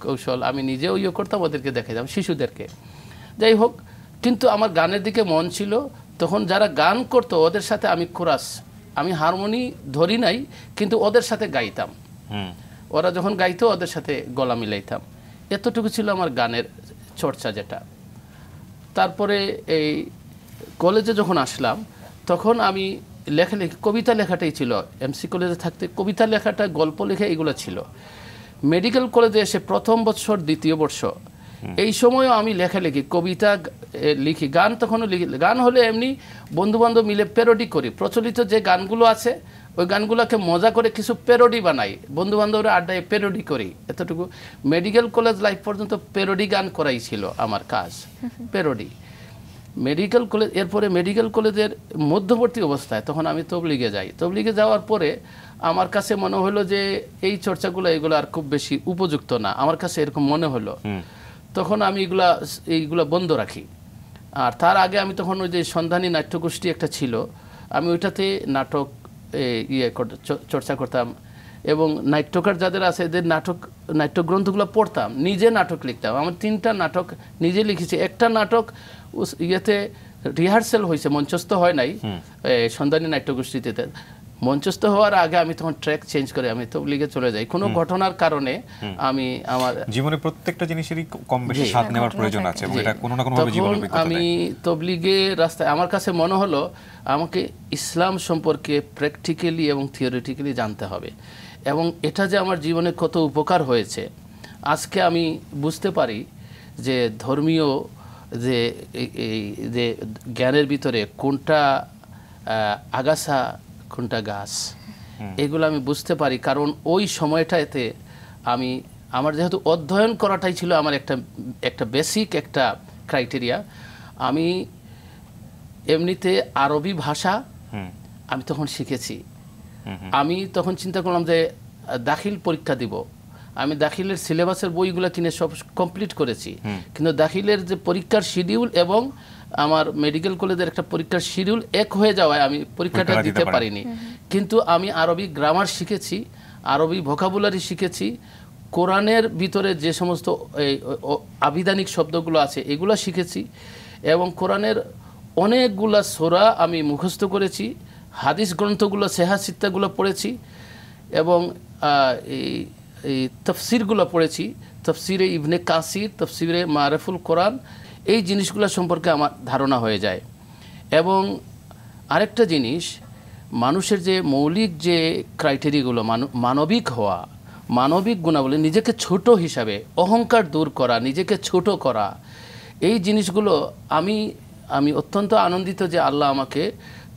কৌশল আমি নিজেও ইয়ে করতাম ওদেরকে দেখাতাম শিশুদেরকে যাই হোক কিন্তু আমার গানের দিকে মন ছিল তখন যারা গান করতো ওদের সাথে আমি কোরাস আমি হারমোনি ধরি নাই কিন্তু ওদের সাথে গাইতাম ওরা যখন গাইতো ওদের সাথে গলা মিলাইতাম এতটুকু ছিল আমার গানের চর্চা যেটা তারপরে এই কলেজে যখন আসলাম তখন আমি লেখালেখি কবিতা লেখাটাই ছিল এমসি কলেজে থাকতে কবিতা লেখাটা গল্প লেখা এগুলো ছিল মেডিকেল কলেজে এসে প্রথম বৎসর দ্বিতীয় বর্ষ এই সময়ও আমি লেখালেখি কবিতা লিখি গান তখনও লিখি গান হলে এমনি বন্ধুবান্ধব মিলে প্যারোডি করি প্রচলিত যে গানগুলো আছে ওই গানগুলোকে মজা করে কিছু প্যারোডি বানাই বন্ধুবান্ধবরা আড্ডায় প্যারোডি করি এতটুকু মেডিকেল কলেজ লাইফ পর্যন্ত প্যারোডি গান করাই ছিল আমার কাজ প্যারোডি মেডিকেল কলেজ এরপরে মেডিকেল কলেজের মধ্যবর্তী অবস্থায় তখন আমি তবলিগে যাই তবলিগে যাওয়ার পরে আমার কাছে মনে হলো যে এই চর্চাগুলো এগুলো আর খুব বেশি উপযুক্ত না আমার কাছে এরকম মনে হলো তখন আমি এগুলা এইগুলো বন্ধ রাখি আর তার আগে আমি তখন ওই যে সন্ধানী নাট্যগোষ্ঠী একটা ছিল আমি ওইটাতে নাটক ইয়ে চর্চা করতাম এবং নাট্যকার যাদের আছে এদের নাটক নাট্যগ্রন্থগুলো পড়তাম নিজে নাটক লিখতাম আমার তিনটা নাটক নিজে লিখেছি একটা নাটক ইয়েতে রিহার্সেল হয়েছে মঞ্চস্থ হয় নাই সন্ধানী নাট্যগোষ্ঠীতে মঞ্চস্থ হওয়ার আগে আমি তখন ট্র্যাক চেঞ্জ করে আমি তো লিগে চলে যাই কোনো ঘটনার কারণে আমি আমার জীবনে প্রত্যেকটা জিনিসেরই কম বেশি স্বাদ নেওয়ার প্রয়োজন আছে এবং এটা কোনো না কোনো ভাবে জীবনে আমি তবলিগে রাস্তায় আমার কাছে মনে হলো আমাকে ইসলাম সম্পর্কে প্র্যাকটিক্যালি এবং থিওরিটিক্যালি জানতে হবে এবং এটা যে আমার জীবনে কত উপকার হয়েছে আজকে আমি বুঝতে পারি যে ধর্মীয় যে যে জ্ঞানের ভিতরে কোনটা আগাছা কোনটা গাছ এগুলো আমি বুঝতে পারি কারণ ওই সময়টাতে আমি আমার যেহেতু অধ্যয়ন করাটাই ছিল আমার একটা একটা বেসিক একটা ক্রাইটেরিয়া আমি এমনিতে আরবি ভাষা আমি তখন শিখেছি আমি তখন চিন্তা করলাম যে দাখিল পরীক্ষা দিব আমি দাখিলের সিলেবাসের বইগুলো কিনে সব কমপ্লিট করেছি কিন্তু দাখিলের যে পরীক্ষার শিডিউল এবং আমার মেডিকেল কলেজের একটা পরীক্ষার শিডিউল এক হয়ে যাওয়ায় আমি পরীক্ষাটা দিতে পারিনি কিন্তু আমি আরবি গ্রামার শিখেছি আরবি ভোকাবুলারি শিখেছি কোরআনের ভিতরে যে সমস্ত আবিধানিক শব্দগুলো আছে এগুলো শিখেছি এবং কোরআনের অনেকগুলা সোরা আমি মুখস্থ করেছি হাদিস গ্রন্থগুলো সেহাসিত্তাগুলো পড়েছি এবং এই এই তফসিরগুলো পড়েছি তফসিরে ইবনে কাসির তফসিরে মারেফুল কোরআন এই জিনিসগুলো সম্পর্কে আমার ধারণা হয়ে যায় এবং আরেকটা জিনিস মানুষের যে মৌলিক যে ক্রাইটেরিয়াগুলো মানবিক হওয়া মানবিক গুণাবলী নিজেকে ছোট হিসাবে অহংকার দূর করা নিজেকে ছোট করা এই জিনিসগুলো আমি আমি অত্যন্ত আনন্দিত যে আল্লাহ আমাকে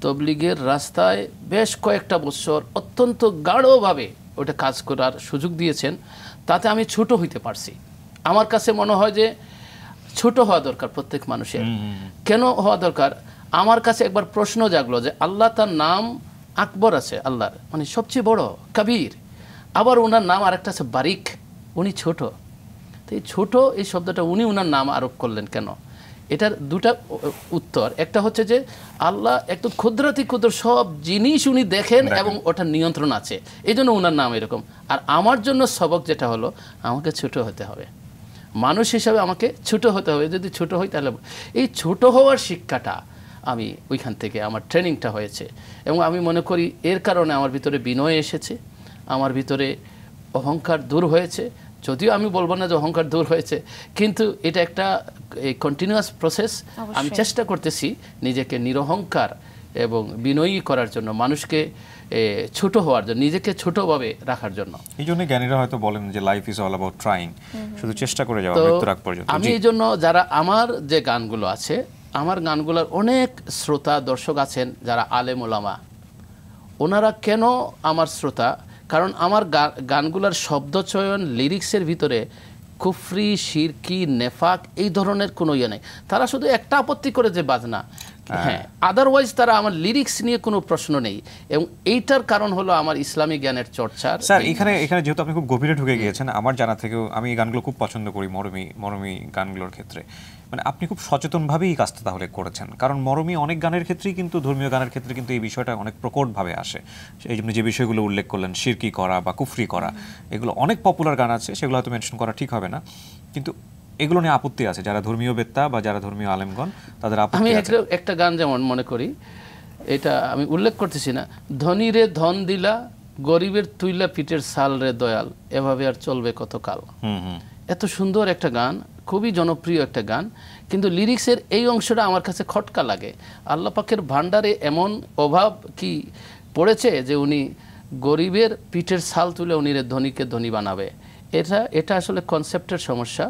তবলিগের রাস্তায় বেশ কয়েকটা বছর অত্যন্ত গাঢ়ভাবে ওটা কাজ করার সুযোগ দিয়েছেন তাতে আমি ছোট হইতে পারছি আমার কাছে মনে হয় যে ছোট হওয়া দরকার প্রত্যেক মানুষের কেন হওয়া দরকার আমার কাছে একবার প্রশ্ন জাগলো যে আল্লাহ তার নাম আকবর আছে আল্লাহর মানে সবচেয়ে বড় কবির আবার ওনার নাম আর একটা আছে বারিক উনি ছোট তো এই ছোট এই শব্দটা উনি ওনার নাম আরোপ করলেন কেন এটার দুটা উত্তর একটা হচ্ছে যে আল্লাহ একদম ক্ষুদ্রাতি ক্ষুদ্র সব জিনিস উনি দেখেন এবং ওটার নিয়ন্ত্রণ আছে এই জন্য ওনার নাম এরকম আর আমার জন্য সবক যেটা হলো আমাকে ছোট হতে হবে মানুষ হিসাবে আমাকে ছোট হতে হবে যদি ছোট হই তাহলে এই ছোট হওয়ার শিক্ষাটা আমি ওইখান থেকে আমার ট্রেনিংটা হয়েছে এবং আমি মনে করি এর কারণে আমার ভিতরে বিনয় এসেছে আমার ভিতরে অহংকার দূর হয়েছে যদিও আমি বলবো না যে অহংকার দূর হয়েছে কিন্তু এটা একটা কন্টিনিউয়াস প্রসেস আমি চেষ্টা করতেছি নিজেকে নিরহংকার এবং বিনয়ী করার জন্য মানুষকে ছোট হওয়ার জন্য নিজেকে ছোটভাবে রাখার জন্য এই জন্য জ্ঞানীরা হয়তো বলেন যে life is all about trying শুধু চেষ্টা করে যাওয়া পর্যন্ত আমি এই জন্য যারা আমার যে গানগুলো আছে আমার গানগুলোর অনেক শ্রোতা দর্শক আছেন যারা আলেম ওলামা ওনারা কেন আমার শ্রোতা কারণ আমার গানগুলার শব্দ চয়ন লিরিক্সের ভিতরে কুফরি শিরকি নেফাক এই ধরনের কোনো ইয়ে নেই তারা শুধু একটা আপত্তি করে যে বাজনা হ্যাঁ আদারওয়াইজ তারা আমার লিরিক্স নিয়ে কোনো প্রশ্ন নেই এবং এইটার কারণ হলো আমার ইসলামী জ্ঞানের চর্চা স্যার এখানে এখানে যেহেতু আপনি খুব গভীরে ঢুকে গিয়েছেন আমার জানা থেকেও আমি এই গানগুলো খুব পছন্দ করি মরমি মরমি গানগুলোর ক্ষেত্রে মানে আপনি খুব সচেতনভাবেই এই কাজটা তাহলে করেছেন কারণ মরমি অনেক গানের ক্ষেত্রেই কিন্তু ধর্মীয় গানের ক্ষেত্রে কিন্তু এই বিষয়টা অনেক প্রকটভাবে আসে এই জন্য যে বিষয়গুলো উল্লেখ করলেন সিরকি করা বা কুফরি করা এগুলো অনেক পপুলার গান আছে সেগুলো হয়তো মেনশন করা ঠিক হবে না কিন্তু এগুলো নিয়ে আপত্তি আছে যারা ধর্মীয় বেত্তা বা যারা ধর্মীয় আলেমগণ তাদের আমি একটা গান যেমন মনে করি এটা আমি উল্লেখ করতেছি না ধনী রে ধন দিলা গরিবের তুইলা পিঠের সাল রে দয়াল এভাবে আর চলবে কতকাল এত সুন্দর একটা গান খুবই জনপ্রিয় একটা গান কিন্তু লিরিক্সের এই অংশটা আমার কাছে খটকা লাগে আল্লাহ পাকের ভাণ্ডারে এমন অভাব কি পড়েছে যে উনি গরিবের পিঠের সাল তুলে উনি রে ধনীকে ধনী বানাবে এটা এটা আসলে কনসেপ্টের সমস্যা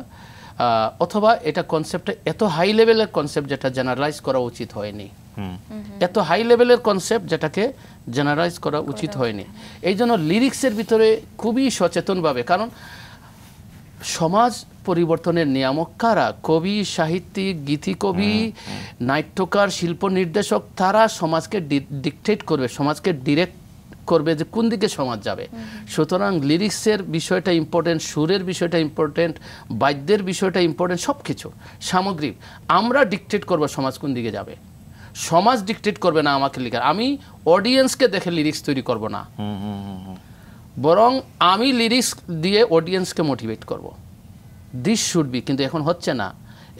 অথবা এটা কনসেপ্টটা এত হাই লেভেলের কনসেপ্ট যেটা জেনারেলাইজ করা উচিত হয়নি এত হাই লেভেলের কনসেপ্ট যেটাকে জেনারেলাইজ করা উচিত হয়নি এই জন্য লিরিক্সের ভিতরে খুবই সচেতনভাবে কারণ সমাজ পরিবর্তনের নিয়ামক কারা কবি সাহিত্যিক গীতিকবি নাট্যকার শিল্প নির্দেশক তারা সমাজকে ডিকটেট করবে সমাজকে ডিরেক্ট করবে যে কোন দিকে সমাজ যাবে সুতরাং লিরিক্সের বিষয়টা ইম্পর্টেন্ট সুরের বিষয়টা ইম্পর্টেন্ট বাদ্যের বিষয়টা ইম্পর্টেন্ট সব কিছু সামগ্রিক আমরা ডিকটেট করবো সমাজ কোন দিকে যাবে সমাজ ডিকটেট করবে না আমাকে লিখার আমি অডিয়েন্সকে দেখে লিরিক্স তৈরি করব না বরং আমি লিরিক্স দিয়ে অডিয়েন্সকে মোটিভেট করব দিস শুড বি কিন্তু এখন হচ্ছে না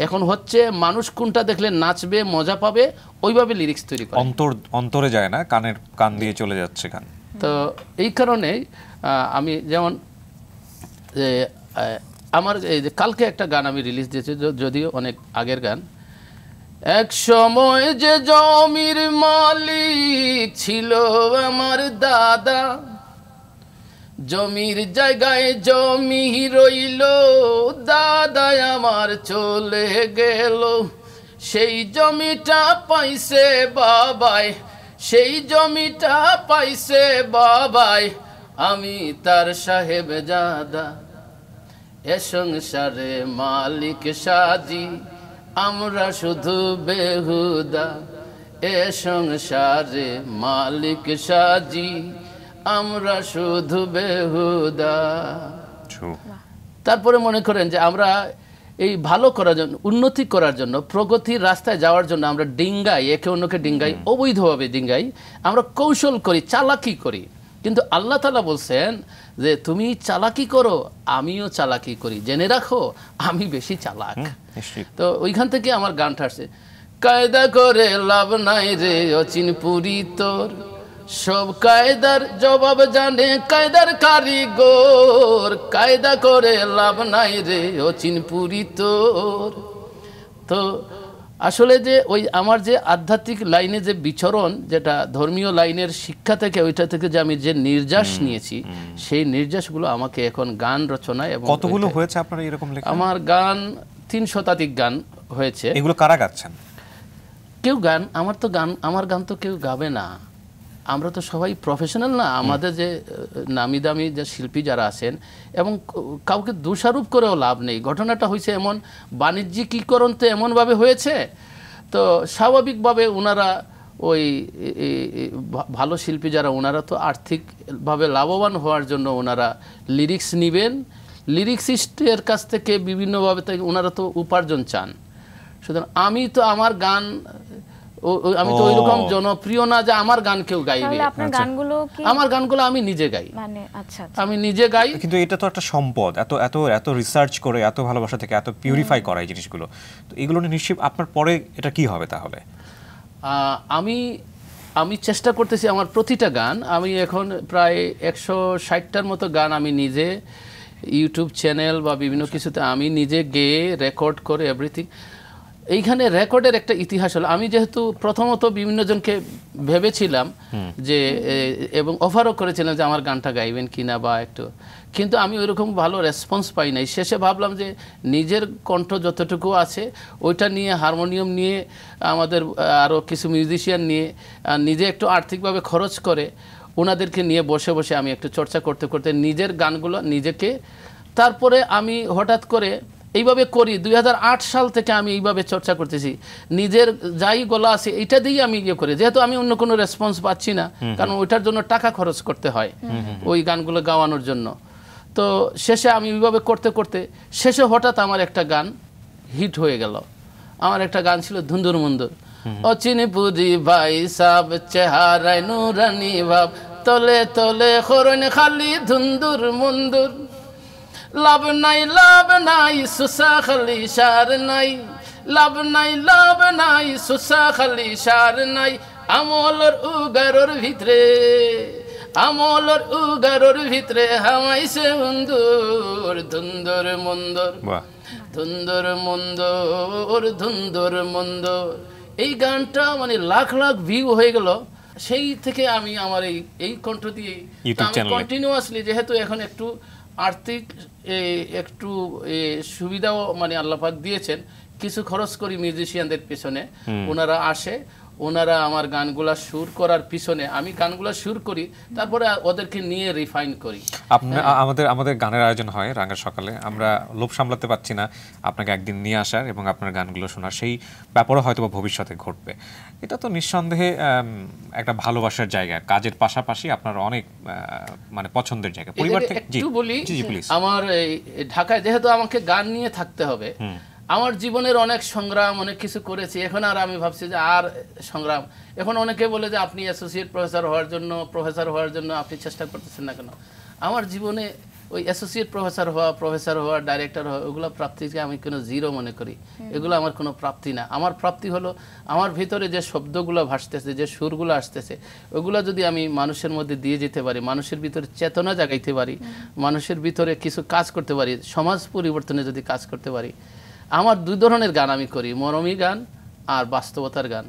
এখন হচ্ছে মানুষ কোনটা দেখলে নাচবে মজা পাবে ওইভাবে লিরিক্স তৈরি করে অন্তর অন্তরে যায় না কানের কান দিয়ে চলে যাচ্ছে গান তো এই কারণে আমি যেমন যে আমার এই যে কালকে একটা গান আমি রিলিজ দিয়েছি যদিও অনেক আগের গান এক সময় যে জমির মালিক ছিল আমার দাদা জমির জায়গায় জমি রইল দাদায় আমার চলে গেল সেই জমিটা পাইছে বাবায় সেই জমিটা পাইছে বাবাই আমি তার সাহেব জাদা এ সংসারে মালিক সাজি আমরা শুধু বেহুদা এ সংসারে মালিক সাজি আমরা শুধু বেহুদা তারপরে মনে করেন যে আমরা এই ভালো করার জন্য উন্নতি করার জন্য প্রগতির রাস্তায় যাওয়ার জন্য আমরা ডিঙ্গাই একে অন্যকে ডিঙ্গাই অবৈধভাবে ডিঙ্গাই আমরা কৌশল করি চালাকি করি কিন্তু আল্লাহ তালা বলছেন যে তুমি চালাকি করো আমিও চালাকি করি জেনে রাখো আমি বেশি চালাক তো ওইখান থেকে আমার গানটা আসছে কায়দা করে লাভ নাই রে পুরী তোর সব কায়দার জবাব জানে কায়দার কারিগর কায়দা করে লাভ নাই রে অচিনপুরি তোর তো আসলে যে ওই আমার যে আধ্যাত্মিক লাইনে যে বিচরণ যেটা ধর্মীয় লাইনের শিক্ষা থেকে ওইটা থেকে যে আমি যে নির্যাস নিয়েছি সেই নির্যাসগুলো আমাকে এখন গান রচনা এবং কতগুলো হয়েছে আপনার এরকম আমার গান তিন শতাধিক গান হয়েছে এগুলো কারা গাচ্ছেন কেউ গান আমার তো গান আমার গান তো কেউ গাবে না আমরা তো সবাই প্রফেশনাল না আমাদের যে নামি দামি যে শিল্পী যারা আছেন এবং কাউকে দোষারোপ করেও লাভ নেই ঘটনাটা হয়েছে এমন বাণিজ্যিকীকরণ তো এমনভাবে হয়েছে তো স্বাভাবিকভাবে ওনারা ওই ভালো শিল্পী যারা ওনারা তো আর্থিকভাবে লাভবান হওয়ার জন্য ওনারা লিরিক্স নেবেন লিরিক্সিস্টের কাছ থেকে বিভিন্নভাবে ওনারা তো উপার্জন চান সুতরাং আমি তো আমার গান আমি তো ওইরকম জনপ্রিয় না যে আমার গান কেউ গাইবে আচ্ছা। আমার গানগুলো আমি নিজে গাই মানে, আচ্ছা, আচ্ছা। আমি নিজে গাই কিন্তু এটা তো একটা সম্পদ এত এত এত রিসার্চ করে এত ভালোবাসা থেকে এত পিউরিফাই করা এই জিনিসগুলো তো এগুলো নিশ্চয়ই আপনার পরে এটা কি হবে তাহলে আমি আমি চেষ্টা করতেছি আমার প্রতিটা গান আমি এখন প্রায় একশো ষাটটার মতো গান আমি নিজে ইউটিউব চ্যানেল বা বিভিন্ন কিছুতে আমি নিজে গেয়ে রেকর্ড করে এভরিথিং এইখানে রেকর্ডের একটা ইতিহাস হলো আমি যেহেতু প্রথমত বিভিন্ন জনকে ভেবেছিলাম যে এবং অফারও করেছিলাম যে আমার গানটা গাইবেন কিনা বা একটু কিন্তু আমি ওইরকম ভালো রেসপন্স পাই নাই শেষে ভাবলাম যে নিজের কণ্ঠ যতটুকু আছে ওইটা নিয়ে হারমোনিয়াম নিয়ে আমাদের আরও কিছু মিউজিশিয়ান নিয়ে নিজে একটু আর্থিকভাবে খরচ করে ওনাদেরকে নিয়ে বসে বসে আমি একটু চর্চা করতে করতে নিজের গানগুলো নিজেকে তারপরে আমি হঠাৎ করে এইভাবে করি দুই সাল থেকে আমি এইভাবে চর্চা করতেছি নিজের যাই গলা আছে এইটা দিয়েই আমি ইয়ে করি যেহেতু আমি অন্য কোনো রেসপন্স পাচ্ছি না কারণ ওইটার জন্য টাকা খরচ করতে হয় ওই গানগুলো গাওয়ানোর জন্য তো শেষে আমি ওইভাবে করতে করতে শেষে হঠাৎ আমার একটা গান হিট হয়ে গেল আমার একটা গান ছিল ধুন্দুর মুন্দুর অচিন ভাই সাব চেহারায় নুরানি ভাব তলে তলে খরণ খালি ধুন্দুর মুন্দুর লাভ নাই লাভ নাই সুসা খালি সার নাই লাভ নাই লাভ নাই সুসা খালি সার নাই আমলর উগারোর ভিতরে আমলর উগারোর ভিতরে হামাইছে বন্ধুর ধুন্দর মন্দর ধুন্দর মন্দর ধুন্দর মন্দর এই গানটা মানে লাখ লাখ ভিউ হয়ে গেল সেই থেকে আমি আমার এই এই কণ্ঠ দিয়ে কন্টিনিউয়াসলি যেহেতু এখন একটু আর্থিক একটু সুবিধাও মানে আল্লাপাক দিয়েছেন কিছু খরচ করি মিউজিশিয়ানদের পেছনে ওনারা আসে ওনারা আমার গানগুলো সুর করার পিছনে আমি গানগুলো সুর করি তারপরে ওদেরকে নিয়ে রিফাইন করি আমাদের আমাদের গানের আয়োজন হয় রাঙা সকালে আমরা লোভ সামলাতে পারছি না আপনাকে একদিন নিয়ে আসার এবং আপনার গানগুলো শোনার সেই ব্যাপারও হয়তো ভবিষ্যতে ঘটবে এটা তো নিঃসন্দেহে একটা ভালোবাসার জায়গা কাজের পাশাপাশি আপনার অনেক মানে পছন্দের জায়গা পরিবার থেকে একটু বলি আমার ঢাকায় যেহেতু আমাকে গান নিয়ে থাকতে হবে আমার জীবনের অনেক সংগ্রাম অনেক কিছু করেছি এখন আর আমি ভাবছি যে আর সংগ্রাম এখন অনেকে বলে যে আপনি অ্যাসোসিয়েট প্রফেসর হওয়ার জন্য প্রফেসর হওয়ার জন্য আপনি চেষ্টা করতেছেন না কেন আমার জীবনে ওই অ্যাসোসিয়েট প্রফেসর হওয়া প্রফেসর হওয়া ডাইরেক্টর হওয়া ওগুলো প্রাপ্তিকে আমি কোনো জিরো মনে করি এগুলো আমার কোনো প্রাপ্তি না আমার প্রাপ্তি হলো আমার ভিতরে যে শব্দগুলো ভাসতেছে যে সুরগুলো আসতেছে ওগুলো যদি আমি মানুষের মধ্যে দিয়ে যেতে পারি মানুষের ভিতরে চেতনা জাগাইতে পারি মানুষের ভিতরে কিছু কাজ করতে পারি সমাজ পরিবর্তনে যদি কাজ করতে পারি আমার দুই ধরনের গান আমি করি মরমী গান আর বাস্তবতার গান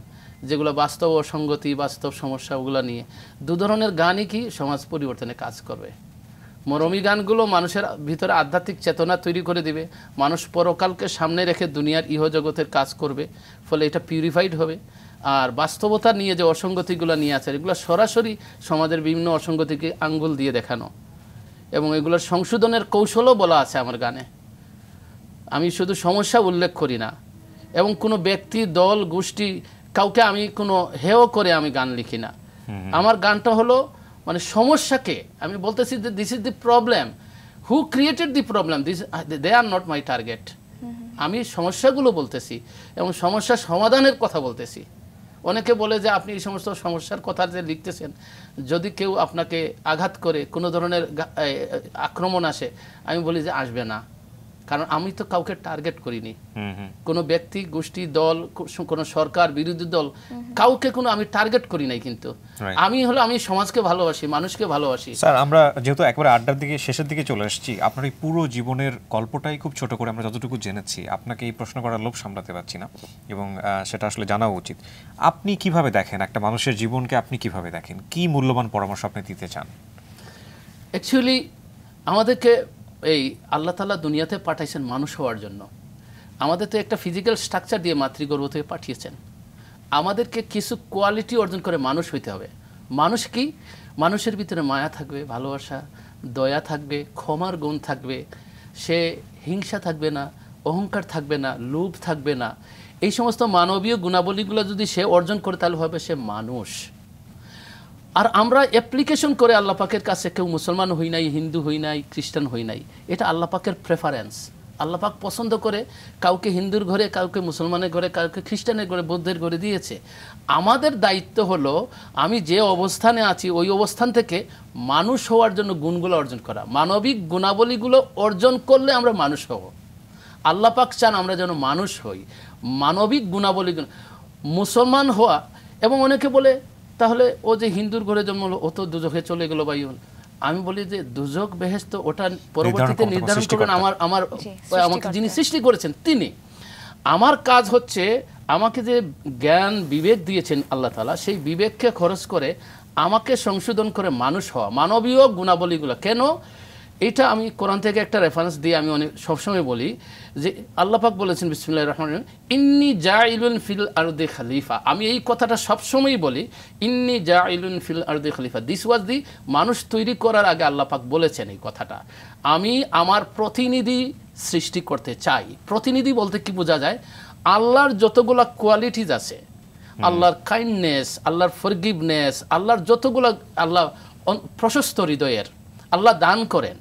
যেগুলো বাস্তব অসঙ্গতি বাস্তব সমস্যা ওগুলো নিয়ে দু ধরনের গানই কি সমাজ পরিবর্তনে কাজ করবে মরমী গানগুলো মানুষের ভিতরে আধ্যাত্মিক চেতনা তৈরি করে দিবে মানুষ পরকালকে সামনে রেখে দুনিয়ার ইহজগতের কাজ করবে ফলে এটা পিউরিফাইড হবে আর বাস্তবতা নিয়ে যে অসঙ্গতিগুলো নিয়ে আছে এগুলো সরাসরি সমাজের বিভিন্ন অসঙ্গতিকে আঙ্গুল দিয়ে দেখানো এবং এগুলোর সংশোধনের কৌশলও বলা আছে আমার গানে আমি শুধু সমস্যা উল্লেখ করি না এবং কোনো ব্যক্তি দল গোষ্ঠী কাউকে আমি কোনো হেও করে আমি গান লিখি না আমার গানটা হলো মানে সমস্যাকে আমি বলতেছি যে this is the problem who created the problem this they are not my target আমি সমস্যাগুলো বলতেছি এবং সমস্যা সমাধানের কথা বলতেছি অনেকে বলে যে আপনি এই সমস্ত সমস্যার কথা যে লিখতেছেন যদি কেউ আপনাকে আঘাত করে কোনো ধরনের আক্রমণ আসে আমি বলি যে আসবে না কারণ আমি তো কাউকে টার্গেট করিনি কোনো ব্যক্তি গোষ্ঠী দল কোনো সরকার বিরোধী দল কাউকে কোনো আমি টার্গেট করি নাই কিন্তু আমি হলো আমি সমাজকে ভালোবাসি মানুষকে ভালোবাসি স্যার আমরা যেহেতু একবার আড্ডার দিকে শেষের দিকে চলে এসেছি আপনার এই পুরো জীবনের গল্পটাই খুব ছোট করে আমরা যতটুকু জেনেছি আপনাকে এই প্রশ্ন করার লোভ সামলাতে পারছি না এবং সেটা আসলে জানাও উচিত আপনি কিভাবে দেখেন একটা মানুষের জীবনকে আপনি কিভাবে দেখেন কি মূল্যবান পরামর্শ আপনি দিতে চান অ্যাকচুয়ালি আমাদেরকে এই আল্লাহ তালা দুনিয়াতে পাঠাইছেন মানুষ হওয়ার জন্য আমাদের তো একটা ফিজিক্যাল স্ট্রাকচার দিয়ে মাতৃগর্ভ থেকে পাঠিয়েছেন আমাদেরকে কিছু কোয়ালিটি অর্জন করে মানুষ হইতে হবে মানুষ কি মানুষের ভিতরে মায়া থাকবে ভালোবাসা দয়া থাকবে ক্ষমার গুণ থাকবে সে হিংসা থাকবে না অহংকার থাকবে না লোভ থাকবে না এই সমস্ত মানবীয় গুণাবলীগুলো যদি সে অর্জন করে তাহলে হবে সে মানুষ আর আমরা অ্যাপ্লিকেশন করে আল্লাহ পাকের কাছে কেউ মুসলমান হই নাই হিন্দু হই নাই খ্রিস্টান হই নাই এটা আল্লাহ পাকের প্রেফারেন্স আল্লাহ পাক পছন্দ করে কাউকে হিন্দুর ঘরে কাউকে মুসলমানের ঘরে কাউকে খ্রিস্টানের ঘরে বৌদ্ধের ঘরে দিয়েছে আমাদের দায়িত্ব হলো আমি যে অবস্থানে আছি ওই অবস্থান থেকে মানুষ হওয়ার জন্য গুণগুলো অর্জন করা মানবিক গুণাবলীগুলো অর্জন করলে আমরা মানুষ হব আল্লাহ পাক চান আমরা যেন মানুষ হই মানবিক গুণাবলী মুসলমান হওয়া এবং অনেকে বলে তাহলে ও যে হিন্দুর ঘরে জন্ম হলো ও তো দুজকে চলে গেলো বা আমি বলি যে দুজক বেহেস্ত ওটা পরবর্তীতে নির্ধারণ করবেন আমার আমার আমাকে যিনি সৃষ্টি করেছেন তিনি আমার কাজ হচ্ছে আমাকে যে জ্ঞান বিবেক দিয়েছেন আল্লাহ তালা সেই বিবেককে খরচ করে আমাকে সংশোধন করে মানুষ হওয়া মানবীয় গুণাবলীগুলো কেন এটা আমি কোরআন থেকে একটা রেফারেন্স দিয়ে আমি অনেক সবসময় বলি যে আল্লাপাক বলেছেন বিসমুল্লাহ রহমান ইন্নি জা ইলুন ফিল আরদে খালিফা আমি এই কথাটা সবসময়ই বলি ইন্নি জা ইলুন ফিল আরদে খালিফা দিস ওয়াজ দি মানুষ তৈরি করার আগে আল্লাপাক বলেছেন এই কথাটা আমি আমার প্রতিনিধি সৃষ্টি করতে চাই প্রতিনিধি বলতে কি বোঝা যায় আল্লাহর যতগুলো কোয়ালিটিজ আছে আল্লাহর কাইন্ডনেস আল্লাহর ফরগিভনেস আল্লাহর যতগুলো আল্লাহ প্রশস্ত হৃদয়ের আল্লাহ দান করেন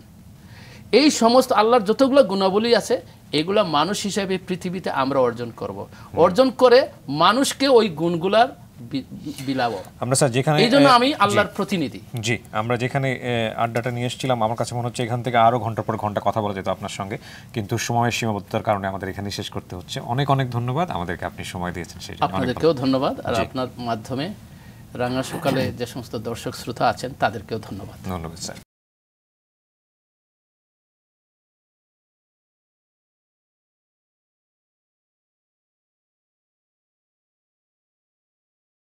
এই সমস্ত আল্লাহর যতগুলো গুণাবলী আছে এগুলা মানুষ হিসেবে পৃথিবীতে আমরা অর্জন করব। অর্জন করে মানুষকে ওই গুণগুলার বিলাবো আল্লাহর প্রতিনিধি আমরা যেখানে আড্ডাটা নিয়ে এসেছিলাম আমার কাছে মনে হচ্ছে এখান থেকে ঘন্টার পর ঘন্টা কথা বলা যেত আপনার সঙ্গে কিন্তু কারণে আমাদের এখানে শেষ করতে হচ্ছে অনেক অনেক ধন্যবাদ আমাদেরকে আপনি সময় দিয়েছেন আপনাদেরকেও ধন্যবাদ আর আপনার মাধ্যমে রাঙা সকালে যে সমস্ত দর্শক শ্রোতা আছেন তাদেরকেও ধন্যবাদ ধন্যবাদ স্যার